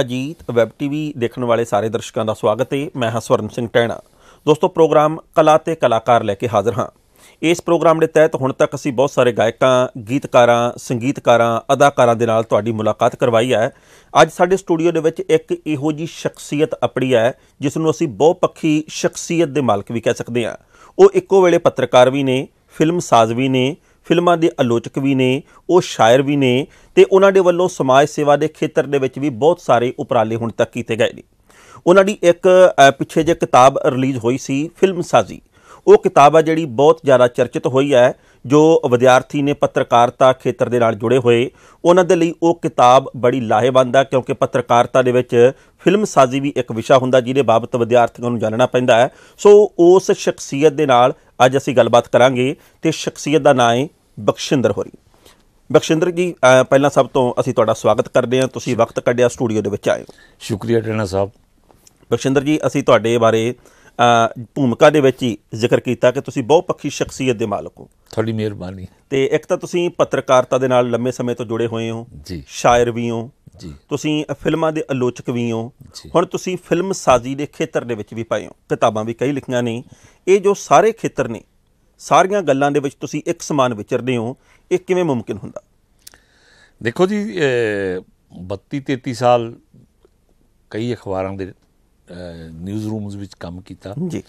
Ajit web TV ਦੇਖਣ ਵਾਲੇ ਸਾਰੇ ਦਰਸ਼ਕਾਂ ਦਾ ਸਵਾਗਤ ਹੈ ਮੈਂ ਹਾਂ ਸਵਰਨ ਸਿੰਘ ਟੈਣਾ ਦੋਸਤੋ ਪ੍ਰੋਗਰਾਮ ਕਲਾ ਤੇ ਕਲਾਕਾਰ ਲੈ ਕੇ ਹਾਜ਼ਰ ਹਾਂ ਇਸ ਪ੍ਰੋਗਰਾਮ ਦੇ ਤਹਿਤ ਹੁਣ ਤੱਕ ਅਸੀਂ ਬਹੁਤ ਸਾਰੇ ਗਾਇਕਾਂ ਗੀਤਕਾਰਾਂ ਸੰਗੀਤਕਾਰਾਂ ਅਦਾਕਾਰਾਂ ਦੇ ਨਾਲ ਤੁਹਾਡੀ ਮੁਲਾਕਾਤ ਕਰਵਾਈ ਹੈ ਅੱਜ ਸਾਡੇ ਸਟੂਡੀਓ ਦੇ ਵਿੱਚ ਇੱਕ ਇਹੋ ਜੀ ਸ਼ਖਸੀਅਤ ਅਪੜੀ ਹੈ ਜਿਸ ਨੂੰ ਅਸੀਂ ਬਹੁ ਪੱਖੀ ਸ਼ਖਸੀਅਤ ਦੇ ਮਾਲਕ ਵੀ ਕਹਿ ਸਕਦੇ ਹਾਂ ਉਹ ਇੱਕੋ ਵੇਲੇ ਪੱਤਰਕਾਰ ਵੀ ਨੇ ਫਿਲਮ ਸਾਜ਼ ਵੀ ਨੇ ਫਿਲਮਾਂ ਦੇ ਆਲੋਚਕ ਵੀ ਨੇ ਉਹ ਸ਼ਾਇਰ ਵੀ ਨੇ ਤੇ ਉਹਨਾਂ ਦੇ ਵੱਲੋਂ ਸਮਾਜ ਸੇਵਾ ਦੇ ਖੇਤਰ ਦੇ ਵਿੱਚ ਵੀ ਬਹੁਤ ਸਾਰੇ ਉਪਰਾਲੇ ਹੁਣ ਤੱਕ ਕੀਤੇ ਗਏ ਨੇ ਉਹਨਾਂ ਦੀ ਇੱਕ ਪਿੱਛੇ ਜੇ ਕਿਤਾਬ ਰਿਲੀਜ਼ ਹੋਈ ਸੀ ਫਿਲਮ ਸਾਜ਼ੀ ਉਹ ਕਿਤਾਬ ਆ ਜਿਹੜੀ ਬਹੁਤ ਜ਼ਿਆਦਾ ਚਰਚਿਤ ਹੋਈ ਹੈ ਜੋ ਵਿਦਿਆਰਥੀ ਨੇ ਪੱਤਰਕਾਰਤਾ ਖੇਤਰ ਦੇ ਨਾਲ ਜੁੜੇ ਹੋਏ ਉਹਨਾਂ ਦੇ ਲਈ ਉਹ ਕਿਤਾਬ ਬੜੀ ਲਾਹੇਵੰਦ ਆ ਕਿਉਂਕਿ ਪੱਤਰਕਾਰਤਾ ਦੇ ਵਿੱਚ ਫਿਲਮ ਸਾਜ਼ੀ ਵੀ ਇੱਕ ਵਿਸ਼ਾ ਹੁੰਦਾ ਜਿਹਦੇ ਬਾਬਤ ਵਿਦਿਆਰਥੀਆਂ ਨੂੰ ਜਾਣਨਾ ਪੈਂਦਾ ਹੈ ਸੋ ਉਸ ਸ਼ਖਸੀਅਤ ਦੇ ਨਾਲ ਅੱਜ ਅਸੀਂ ਗੱਲਬਾਤ ਕਰਾਂਗੇ ਤੇ ਸ਼ਖਸੀਅਤ ਦਾ ਨਾਂ ਹੈ ਬਖਸ਼ਿੰਦਰ ਹੋਰੀ ਬਖਸ਼ਿੰਦਰ ਜੀ ਪਹਿਲਾਂ ਸਭ ਤੋਂ ਅਸੀਂ ਤੁਹਾਡਾ ਸਵਾਗਤ ਕਰਦੇ ਹਾਂ ਤੁਸੀਂ ਵਕਤ ਕੱਢਿਆ ਸਟੂਡੀਓ ਦੇ ਵਿੱਚ ਆਏ ਹੋ ਸ਼ੁਕਰੀਆ ਟੈਣਾ ਸਾਹਿਬ ਬਖਸ਼ਿੰਦਰ ਜੀ ਅਸੀਂ ਤੁਹਾਡੇ ਬਾਰੇ ਭੂਮਿਕਾ ਦੇ ਵਿੱਚ ਹੀ ਜ਼ਿਕਰ ਕੀਤਾ ਕਿ ਤੁਸੀਂ ਬਹੁ ਪੱਖੀ ਸ਼ਖਸੀਅਤ ਦੇ ਮਾਲਕ ਹੋ ਤੁਹਾਡੀ ਮਿਹਰਬਾਨੀ ਤੇ ਇੱਕ ਤਾਂ ਤੁਸੀਂ ਪੱਤਰਕਾਰਤਾ ਦੇ ਨਾਲ ਲੰਮੇ ਸਮੇਂ ਤੋਂ ਜੁੜੇ ਹੋਏ ਹੋ ਜੀ ਸ਼ਾਇਰ ਵੀ ਹੋ ਜੀ ਤੁਸੀਂ ਫਿਲਮਾਂ ਦੇ ਆਲੋਚਕ ਵੀ ਹੋ ਹੁਣ ਤੁਸੀਂ ਫਿਲਮ ਸਾਜ਼ੀ ਦੇ ਖੇਤਰ ਦੇ ਵਿੱਚ ਵੀ ਪਏ ਹੋ ਕਿਤਾਬਾਂ ਵੀ ਕਈ ਲਿਖੀਆਂ ਨੇ ਇਹ ਜੋ ਸਾਰੇ ਖੇਤਰ ਨੇ ਸਾਰੀਆਂ ਗੱਲਾਂ ਦੇ ਵਿੱਚ ਤੁਸੀਂ ਇੱਕ ਸਮਾਨ ਵਿਚਰਦੇ ਹੋ ਇਹ ਕਿਵੇਂ ਮੁਮਕਿਨ ਹੁੰਦਾ ਦੇਖੋ ਜੀ 32 33 ਸਾਲ ਕਈ ਅਖਬਾਰਾਂ ਦੇ ਨਿਊਜ਼ ਰੂਮਸ ਵਿੱਚ ਕੰਮ ਕੀਤਾ ਜੀ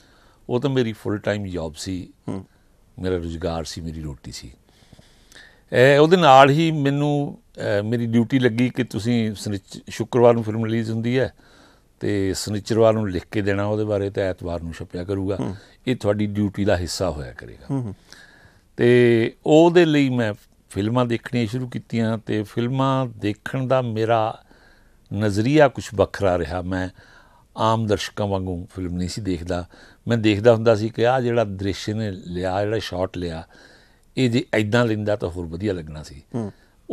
ਉਹ ਤਾਂ ਮੇਰੀ ਫੁੱਲ ਟਾਈਮ ਜੌਬ ਸੀ ਮੇਰਾ ਰੁਜ਼ਗਾਰ ਸੀ ਮੇਰੀ ਰੋਟੀ ਸੀ ਉਹਦੇ ਨਾਲ ਹੀ ਮੈਨੂੰ ਮੇਰੀ ਡਿਊਟੀ ਲੱਗੀ ਕਿ ਤੁਸੀਂ ਸ਼ੁੱਕਰਵਾਰ ਨੂੰ ਫਿਲਮ ਰਿਲੀਜ਼ ਹੁੰਦੀ ਹੈ ਤੇ ਸਨੀਚਰਵਾਰ ਨੂੰ ਲਿਖ ਕੇ ਦੇਣਾ ਉਹਦੇ ਬਾਰੇ ਤੇ ਐਤਵਾਰ ਨੂੰ ਛਪਿਆ ਕਰੂਗਾ ਇਹ ਤੁਹਾਡੀ ਡਿਊਟੀ ਦਾ ਹਿੱਸਾ ਹੋਇਆ ਕਰੇਗਾ ਤੇ ਉਹਦੇ ਲਈ ਮੈਂ ਫਿਲਮਾਂ ਦੇਖਣੀਆਂ ਸ਼ੁਰੂ ਕੀਤੀਆਂ ਤੇ ਫਿਲਮਾਂ ਦੇਖਣ ਦਾ ਮੇਰਾ ਨਜ਼ਰੀਆ ਕੁਝ ਵੱਖਰਾ ਰਿਹਾ ਮੈਂ ਆਮ ਦਰਸ਼ਕਾਂ ਵਾਂਗੂ ਫਿਲਮ ਨਹੀਂ ਸੀ ਦੇਖਦਾ ਮੈਂ ਦੇਖਦਾ ਹੁੰਦਾ ਸੀ ਕਿ ਆ ਜਿਹੜਾ ਦ੍ਰਿਸ਼ ਨੇ ਲਿਆ ਜਿਹੜਾ ਸ਼ਾਟ ਲਿਆ ਇਹ ਜੇ ਐਦਾਂ ਲਿੰਦਾ ਤਾਂ ਹੋਰ ਵਧੀਆ ਲੱਗਣਾ ਸੀ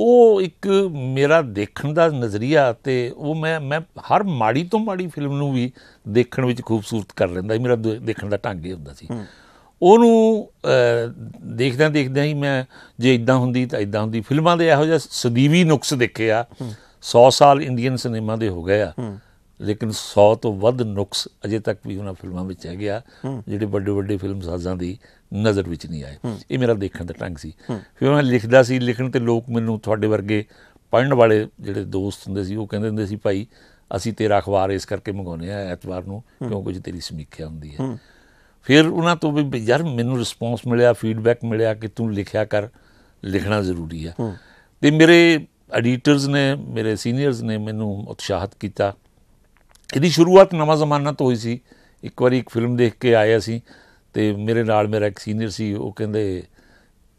ਉਹ ਇੱਕ ਮੇਰਾ ਦੇਖਣ ਦਾ ਨਜ਼ਰੀਆ ਤੇ ਉਹ ਮੈਂ ਮੈਂ ਹਰ ਮਾੜੀ ਤੋਂ ਮਾੜੀ ਫਿਲਮ ਨੂੰ ਵੀ ਦੇਖਣ ਵਿੱਚ ਖੂਬਸੂਰਤ ਕਰ ਲੈਂਦਾ ਸੀ ਮੇਰਾ ਦੇਖਣ ਦਾ ਢੰਗ ਹੀ ਹੁੰਦਾ ਸੀ ਉਹਨੂੰ ਦੇਖਦਿਆਂ ਦੇਖਦਿਆਂ ਹੀ ਮੈਂ ਜੇ ਇਦਾਂ ਹੁੰਦੀ ਤਾਂ ਇਦਾਂ ਹੁੰਦੀ ਫਿਲਮਾਂ ਦੇ ਇਹੋ ਜਿਹਾ ਸਦੀਵੀ ਨੁਕਸ ਦੇਖੇ ਆ 100 ਸਾਲ ਇੰਡੀਅਨ ਸਿਨੇਮਾ ਦੇ ਹੋ ਗਏ ਆ ਲੇਕਿਨ 100 ਤੋਂ ਵੱਧ ਨੁਕਸ ਅਜੇ ਤੱਕ ਵੀ ਉਹਨਾਂ ਫਿਲਮਾਂ ਵਿੱਚ ਹੈਗੇ ਆ ਜਿਹੜੇ ਵੱਡੇ ਵੱਡੇ ਫਿਲਮ ਸਾਜ਼ਾਂ ਦੀ ਨਜ਼ਰ ਵਿੱਚ ਨਹੀਂ ਆਏ ਇਹ ਮੇਰਾ ਦੇਖਣ ਦਾ ਢੰਗ ਸੀ ਫਿਰ ਮੈਂ ਲਿਖਦਾ ਸੀ ਲਿਖਣ ਤੇ ਲੋਕ ਮੈਨੂੰ ਤੁਹਾਡੇ ਵਰਗੇ ਪੜਨ ਵਾਲੇ ਜਿਹੜੇ ਦੋਸਤ ਹੁੰਦੇ ਸੀ ਉਹ ਕਹਿੰਦੇ ਹੁੰਦੇ ਸੀ ਭਾਈ ਅਸੀਂ ਤੇਰਾ ਅਖਬਾਰ ਇਸ ਕਰਕੇ ਮੰਗਾਉਨੇ ਆ ਐਤਵਾਰ ਨੂੰ ਕਿਉਂ ਕੁਝ ਤੇਰੀ ਸਮੀਖਿਆ ਹੁੰਦੀ ਹੈ ਫਿਰ ਉਹਨਾਂ ਤੋਂ ਵੀ ਯਾਰ ਮੈਨੂੰ ਰਿਸਪੌਂਸ ਮਿਲਿਆ ਫੀਡਬੈਕ ਮਿਲਿਆ ਕਿ ਤੂੰ ਲਿਖਿਆ ਕਰ ਲਿਖਣਾ ਜ਼ਰੂਰੀ ਹੈ ਤੇ ਮੇਰੇ ਐਡੀਟਰਸ ਨੇ ਮੇਰੇ ਸੀਨੀਅਰਸ ਨੇ ਮੈਨੂੰ ਉਤਸ਼ਾਹਿਤ ਕੀਤਾ ਇਹਦੀ ਸ਼ੁਰੂਆਤ ਨਵਾਂ ਜ਼ਮਾਨਾ ਤੋਂ ਹੋਈ ਸੀ ਇੱਕ ਵਾਰੀ ਇੱਕ ਫਿਲਮ ਦੇਖ ਕੇ ਆਇਆ ਸੀ ਤੇ ਮੇਰੇ ਨਾਲ ਮੇਰਾ ਇੱਕ ਸੀਨੀਅਰ ਸੀ ਉਹ ਕਹਿੰਦੇ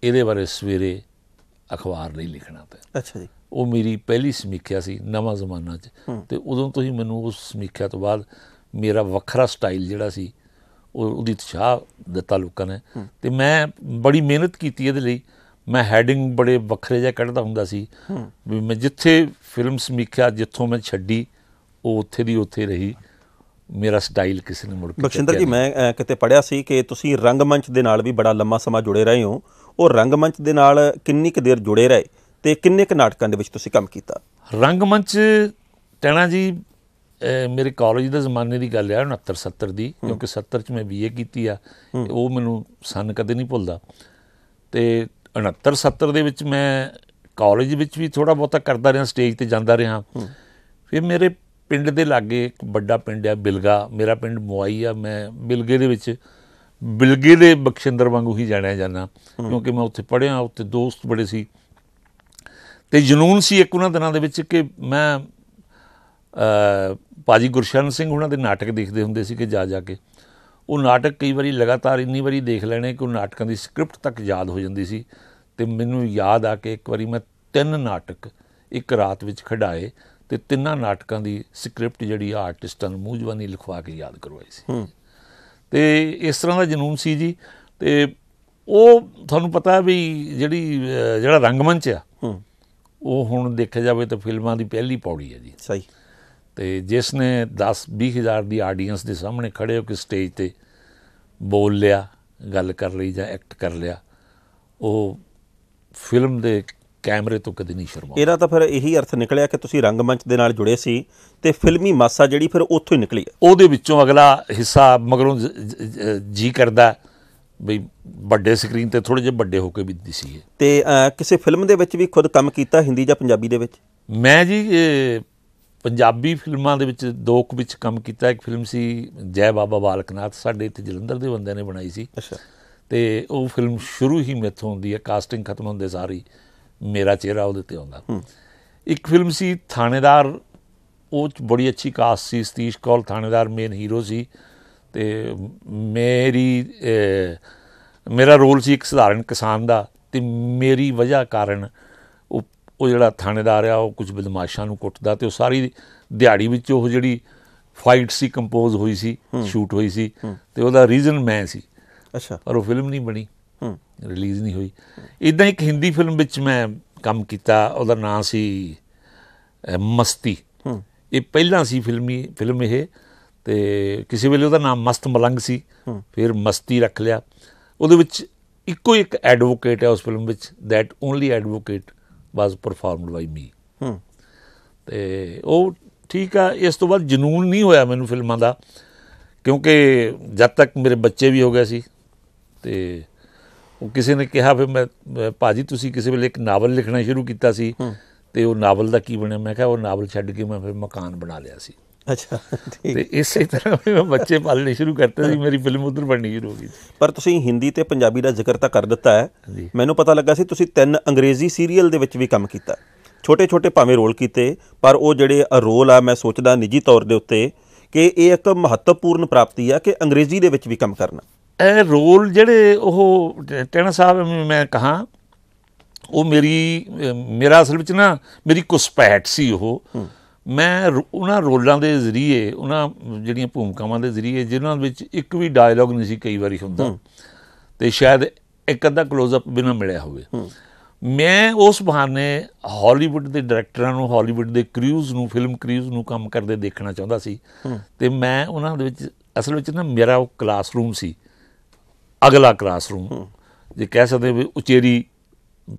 ਇਹਦੇ ਬਾਰੇ ਸਵੇਰੇ ਅਖਬਾਰ ਨਹੀਂ ਲਿਖਣਾ ਪਿਆ ਅੱਛਾ ਜੀ ਉਹ ਮੇਰੀ ਪਹਿਲੀ ਸਮੀਖਿਆ ਸੀ ਨਵਾਂ ਜ਼ਮਾਨਾ 'ਚ ਤੇ ਉਦੋਂ ਤੋਂ ਹੀ ਮੈਨੂੰ ਉਸ ਸਮੀਖਿਆ ਤੋਂ ਬਾਅਦ ਮੇਰਾ ਵੱਖਰਾ ਸਟਾਈਲ ਜਿਹੜਾ ਸੀ ਉਹ ਉਹਦੀ ਤਸ਼ਾਹ ਦੇ ਤਾਲੁਕਾ ਨੇ ਤੇ ਮੈਂ ਬੜੀ ਮਿਹਨਤ ਕੀਤੀ ਇਹਦੇ ਲਈ ਮੈਂ ਹੈਡਿੰਗ ਬੜੇ ਵੱਖਰੇ ਜਿਹਾ ਕੱਢਦਾ ਹੁੰਦਾ ਸੀ ਵੀ ਮੈਂ ਜਿੱਥੇ ਫਿਲਮ ਸਮੀਖਿਆ ਜਿੱਥੋਂ ਮੈਂ ਛੱਡੀ ਉਹ ਉੱਥੇ ਦੀ ਉੱਥੇ ਰਹੀ ਮੇਰਾ ਸਟਾਈਲ ਕਿਸੇ ਨੇ ਮੁੜ ਕੇ ਬਖਸ਼ਿੰਦਰ ਜੀ ਮੈਂ ਕਿਤੇ ਪੜਿਆ ਸੀ ਕਿ ਤੁਸੀਂ ਰੰਗਮੰਚ ਦੇ ਨਾਲ ਵੀ ਬੜਾ ਲੰਮਾ ਸਮਾਂ ਜੁੜੇ ਰਹੇ ਹੋ ਉਹ ਰੰਗਮੰਚ ਦੇ ਨਾਲ ਕਿੰਨੀ ਕੁ ਦੇਰ ਜੁੜੇ ਰਹੇ ਤੇ ਕਿੰਨੇ ਕੁ ਨਾਟਕਾਂ ਦੇ ਵਿੱਚ ਤੁਸੀਂ ਕੰਮ ਕੀਤਾ ਰੰਗਮੰਚ ਟੈਣਾ ਜੀ ਮੇਰੇ ਕਾਲਜ ਦੇ ਜ਼ਮਾਨੇ ਦੀ ਗੱਲ ਹੈ 69 70 ਦੀ ਕਿਉਂਕਿ 70 ਚ ਮੈਂ ਬੀਏ ਕੀਤੀ ਆ ਉਹ ਮੈਨੂੰ ਸਨ ਕਦੇ ਨਹੀਂ ਭੁੱਲਦਾ ਤੇ 69 70 ਦੇ ਵਿੱਚ ਮੈਂ ਕਾਲਜ ਵਿੱਚ ਵੀ ਥੋੜਾ ਬਹੁਤਾ ਕਰਦਾ ਰਿਹਾ ਸਟੇਜ ਤੇ ਜਾਂਦਾ ਰਿਹਾ ਫਿਰ ਮੇਰੇ ਪਿੰਡ ਦੇ ਲਾਗੇ ਇੱਕ ਵੱਡਾ ਪਿੰਡ ਆ ਬਿਲਗਾ ਮੇਰਾ ਪਿੰਡ ਮੁਆਈ ਆ ਮੈਂ ਬਿਲਗੇ ਦੇ ਵਿੱਚ ਬਿਲਗੇ ਦੇ ਬਖਸ਼ਿੰਦਰ ਵਾਂਗੂ ਹੀ ਜਾਣਿਆ ਜਾਂਦਾ ਕਿਉਂਕਿ ਮੈਂ ਉੱਥੇ ਪੜਿਆ ਉੱਥੇ ਦੋਸਤ ਬੜੇ ਸੀ ਤੇ ਜਨੂਨ ਸੀ ਇੱਕ ਉਹਨਾਂ ਦਿਨਾਂ ਦੇ ਵਿੱਚ ਕਿ ਮੈਂ ਪਾਜੀ ਗੁਰਸ਼ਨ ਸਿੰਘ ਉਹਨਾਂ ਦੇ ਨਾਟਕ ਦੇਖਦੇ ਹੁੰਦੇ ਸੀ ਕਿ ਜਾ ਜਾ ਕੇ ਉਹ ਨਾਟਕ ਕਈ ਵਾਰੀ ਲਗਾਤਾਰ ਇੰਨੀ ਵਾਰੀ ਦੇਖ ਲੈਣੇ ਕਿ ਉਹ ਨਾਟਕਾਂ ਦੀ ਸਕ੍ਰਿਪਟ ਤੱਕ ਯਾਦ ਹੋ ਜਾਂਦੀ ਸੀ ਤੇ ਮੈਨੂੰ ਯਾਦ ਆ ਕੇ ਇੱਕ ਵਾਰੀ ਮੈਂ ਤਿੰਨ ਨਾਟਕ ਇੱਕ ਰਾਤ ਵਿੱਚ ਖੜਾਏ ਤੇ ਤਿੰਨਾਂ ਨਾਟਕਾਂ ਦੀ ਸਕ੍ਰਿਪਟ ਜਿਹੜੀ ਆਰਟਿਸਟਾਂ ਨੂੰ ਮੂਝਵਾਨੀ ਲਿਖਵਾ ਕੇ ਯਾਦ ਕਰਵਾਈ ਸੀ ਤੇ ਇਸ ਤਰ੍ਹਾਂ ਦਾ ਜਨੂਨ ਸੀ ਜੀ ਤੇ ਉਹ ਤੁਹਾਨੂੰ ਪਤਾ ਵੀ ਜਿਹੜੀ ਜਿਹੜਾ ਰੰਗਮੰਚ ਆ ਉਹ ਹੁਣ ਦੇਖਿਆ ਜਾਵੇ ਤਾਂ ਫਿਲਮਾਂ ਦੀ ਪਹਿਲੀ ਪੌੜੀ ਹੈ ਜੀ ਸਹੀ ਤੇ ਜਿਸ ਨੇ 10 20000 ਦੀ ਆਡੀਅנס ਦੇ ਸਾਹਮਣੇ ਖੜੇ ਹੋ ਕੇ ਸਟੇਜ ਤੇ ਬੋਲ ਲਿਆ ਗੱਲ ਕਰ ਲਈ ਜਾਂ ਐਕਟ ਕਰ ਲਿਆ ਉਹ ਫਿਲਮ ਦੇ ਕੈਮਰੇ ਤੋਂ ਕਦੇ ਨਹੀਂ ਸ਼ਰਮਾਉਂਦਾ ਇਹਦਾ ਤਾਂ ਫਿਰ ਇਹੀ ਅਰਥ ਨਿਕਲਿਆ ਕਿ ਤੁਸੀਂ ਰੰਗਮੰਚ ਦੇ ਨਾਲ ਜੁੜੇ ਸੀ ਤੇ ਫਿਲਮੀ ਮਾਸਾ ਜਿਹੜੀ ਫਿਰ ਉੱਥੋਂ ਹੀ ਨਿਕਲੀ ਉਹਦੇ ਵਿੱਚੋਂ ਅਗਲਾ ਹਿੱਸਾ ਮਗਰੋਂ ਜੀ ਕਰਦਾ ਬਈ ਵੱਡੇ ਸਕਰੀਨ ਤੇ ਥੋੜੇ ਜਿਹਾ ਵੱਡੇ ਹੋ ਕੇ ਵੀ ਹੈ ਤੇ ਕਿਸੇ ਫਿਲਮ ਦੇ ਵਿੱਚ ਵੀ ਖੁਦ ਕੰਮ ਕੀਤਾ ਹਿੰਦੀ ਜਾਂ ਪੰਜਾਬੀ ਦੇ ਵਿੱਚ ਮੈਂ ਜੀ ਪੰਜਾਬੀ ਫਿਲਮਾਂ ਦੇ ਵਿੱਚ ਦੋ ਕੁ ਵਿੱਚ ਕੰਮ ਕੀਤਾ ਇੱਕ ਫਿਲਮ ਸੀ ਜੈ ਬਾਬਾ ਬਾਲਕਨਾਥ ਸਾਡੇ ਇੱਥੇ ਜਲੰਧਰ ਦੇ ਬੰਦਿਆਂ ਨੇ ਬਣਾਈ ਸੀ ਅੱਛਾ ਤੇ ਉਹ ਫਿਲਮ ਸ਼ੁਰੂ ਹੀ ਮੇਥੋਂ ਹੁੰਦੀ ਹੈ ਕਾਸਟਿੰਗ ਖਤਮ ਹੁੰਦੇ ਸਾਰੀ ਮੇਰਾ ਚਿਹਰਾ ਉਹਦੇ ਤੇ ਆਉਂਦਾ ਇੱਕ ਫਿਲਮ ਸੀ ਥਾਣੇਦਾਰ ਉਹ ਚ ਬੜੀ ਅੱਛੀ ਕਾਸਟ ਸੀ ਸਤੀਸ਼ ਕੌਲ ਥਾਣੇਦਾਰ ਮੇਨ ਹੀਰੋ ਸੀ ਤੇ ਮੇਰੀ ਮੇਰਾ ਰੋਲ ਸੀ ਇੱਕ ਸਧਾਰਨ ਕਿਸਾਨ ਦਾ ਤੇ ਮੇਰੀ ਵਜ੍ਹਾ ਕਾਰਨ ਉਹ ਉਹ ਜਿਹੜਾ ਥਾਣੇਦਾਰ ਆ ਉਹ ਕੁਝ ਬਦਮਾਸ਼ਾਂ ਨੂੰ ਕੁੱਟਦਾ ਤੇ ਉਹ ਸਾਰੀ ਦਿਹਾੜੀ ਵਿੱਚ ਉਹ ਜਿਹੜੀ ਫਾਈਟ ਸੀ ਕੰਪੋਜ਼ ਹੋਈ ਸੀ ਸ਼ੂਟ ਹੋਈ ਸੀ ਤੇ ਉਹਦਾ ਰੀਜ਼ਨ ਮੈਂ ਸੀ ਅੱਛਾ ਪਰ ਉਹ ਫਿਲਮ ਨਹੀਂ ਬਣੀ ਰਿਲੀਜ਼ ਨਹੀਂ ਹੋਈ ਇਦਾਂ ਇੱਕ ਹਿੰਦੀ ਫਿਲਮ ਵਿੱਚ ਮੈਂ ਕੰਮ ਕੀਤਾ ਉਹਦਾ ਨਾਮ ਸੀ ਮਸਤੀ ਇਹ ਪਹਿਲਾਂ ਸੀ ਫਿਲਮੀ ਫਿਲਮ ਇਹ ਤੇ ਕਿਸੇ ਵੇਲੇ ਉਹਦਾ ਨਾਮ ਮਸਤ ਮਲੰਗ ਸੀ ਫਿਰ ਮਸਤੀ ਰੱਖ ਲਿਆ ਉਹਦੇ ਵਿੱਚ ਇੱਕੋ ਇੱਕ ਐਡਵੋਕੇਟ ਹੈ ਉਸ ਫਿਲਮ ਵਿੱਚ that only advocate was performed by me ਤੇ ਉਹ ਠੀਕ ਆ ਇਸ ਤੋਂ ਬਾਅਦ ਜਨੂਨ ਨਹੀਂ ਹੋਇਆ ਮੈਨੂੰ ਫਿਲਮਾਂ ਦਾ ਕਿਉਂਕਿ ਜਦ ਤੱਕ ਮੇਰੇ ਬੱਚੇ ਵੀ ਹੋ ਗਏ ਸੀ ਤੇ ਉਹ ਕਿਸੇ ਨੇ ਕਿਹਾ ਫਿਰ ਮੈਂ ਭਾਜੀ ਤੁਸੀਂ ਕਿਸੇ ਵੇਲੇ ਇੱਕ ਨਾਵਲ ਲਿਖਣਾ ਸ਼ੁਰੂ ਕੀਤਾ ਸੀ ਤੇ ਉਹ ਨਾਵਲ ਦਾ ਕੀ ਬਣਿਆ ਮੈਂ ਕਿਹਾ ਉਹ ਨਾਵਲ ਛੱਡ ਕੇ ਮੈਂ ਫਿਰ ਮਕਾਨ ਬਣਾ ਲਿਆ ਸੀ ਅੱਛਾ ਠੀਕ ਤੇ ਇਸੇ ਤਰ੍ਹਾਂ ਮੈਂ ਬੱਚੇ ਪਾਲਣੇ ਸ਼ੁਰੂ ਕਰਤੇ ਸੀ ਮੇਰੀ ਫਿਲਮ ਉਧਰ ਬਣਨੀ ਸ਼ੁਰੂ ਹੋ ਗਈ ਪਰ ਤੁਸੀਂ ਹਿੰਦੀ ਤੇ ਪੰਜਾਬੀ ਦਾ ਜ਼ਿਕਰ ਤਾਂ ਕਰ ਦਿੱਤਾ ਹੈ ਮੈਨੂੰ ਪਤਾ ਲੱਗਾ ਸੀ ਤੁਸੀਂ ਤਿੰਨ ਅੰਗਰੇਜ਼ੀ ਸੀਰੀਅਲ ਦੇ ਵਿੱਚ ਵੀ ਕੰਮ ਕੀਤਾ ਛੋਟੇ-ਛੋਟੇ ਭਾਵੇਂ ਰੋਲ ਕੀਤੇ ਪਰ ਉਹ ਜਿਹੜੇ ਰੋਲ ਆ ਮੈਂ ਸੋਚਦਾ ਨਿੱਜੀ ਤੌਰ ਦੇ ਉੱਤੇ ਕਿ ਇਹ ਇੱਕ ਮਹੱਤਵਪੂਰਨ ਪ੍ਰਾਪਤੀ ਆ ਕਿ ਅੰਗਰੇਜ਼ੀ ਦੇ ਵਿੱਚ ਵੀ ਕੰਮ ਕਰਨਾ ਇਹ ਰੋਲ ਜਿਹੜੇ ਉਹ ਟੈਣਾ ਸਾਹਿਬ ਮੈਂ ਕਹਾ ਉਹ ਮੇਰੀ ਮੇਰਾ ਅਸਲ ਵਿੱਚ ਨਾ ਮੇਰੀ ਕੁਸਪੈਟ ਸੀ ਉਹ ਮੈਂ ਉਹਨਾਂ ਰੋਲਾਂ ਦੇ ਜ਼ਰੀਏ ਉਹਨਾਂ ਜਿਹੜੀਆਂ ਭੂਮਿਕਾਵਾਂ ਦੇ ਜ਼ਰੀਏ ਜਿਨ੍ਹਾਂ ਵਿੱਚ ਇੱਕ ਵੀ ਡਾਇਲੌਗ ਨਹੀਂ ਸੀ ਕਈ ਵਾਰੀ ਹੁੰਦਾ ਤੇ ਸ਼ਾਇਦ ਇੱਕ ਅੱਧਾ ক্লোਜ਼ ਅਪ ਨਾ ਮਿਲਿਆ ਹੋਵੇ ਮੈਂ ਉਸ ਬਹਾਨੇ ਹਾਲੀਵੁੱਡ ਦੇ ਡਾਇਰੈਕਟਰਾਂ ਨੂੰ ਹਾਲੀਵੁੱਡ ਦੇ ਕ੍ਰੂਜ਼ ਨੂੰ ਫਿਲਮ ਕ੍ਰੂਜ਼ ਨੂੰ ਕੰਮ ਕਰਦੇ ਦੇਖਣਾ ਚਾਹੁੰਦਾ ਸੀ ਤੇ ਮੈਂ ਉਹਨਾਂ ਦੇ ਵਿੱਚ ਅਸਲ ਵਿੱਚ ਨਾ ਮੇਰਾ ਉਹ ਕਲਾਸਰੂਮ ਸੀ ਅਗਲਾ ਕਲਾਸਰੂਮ ਜੇ ਕਹਿ ਸਕਦੇ ਵੀ ਉਚੇਰੀ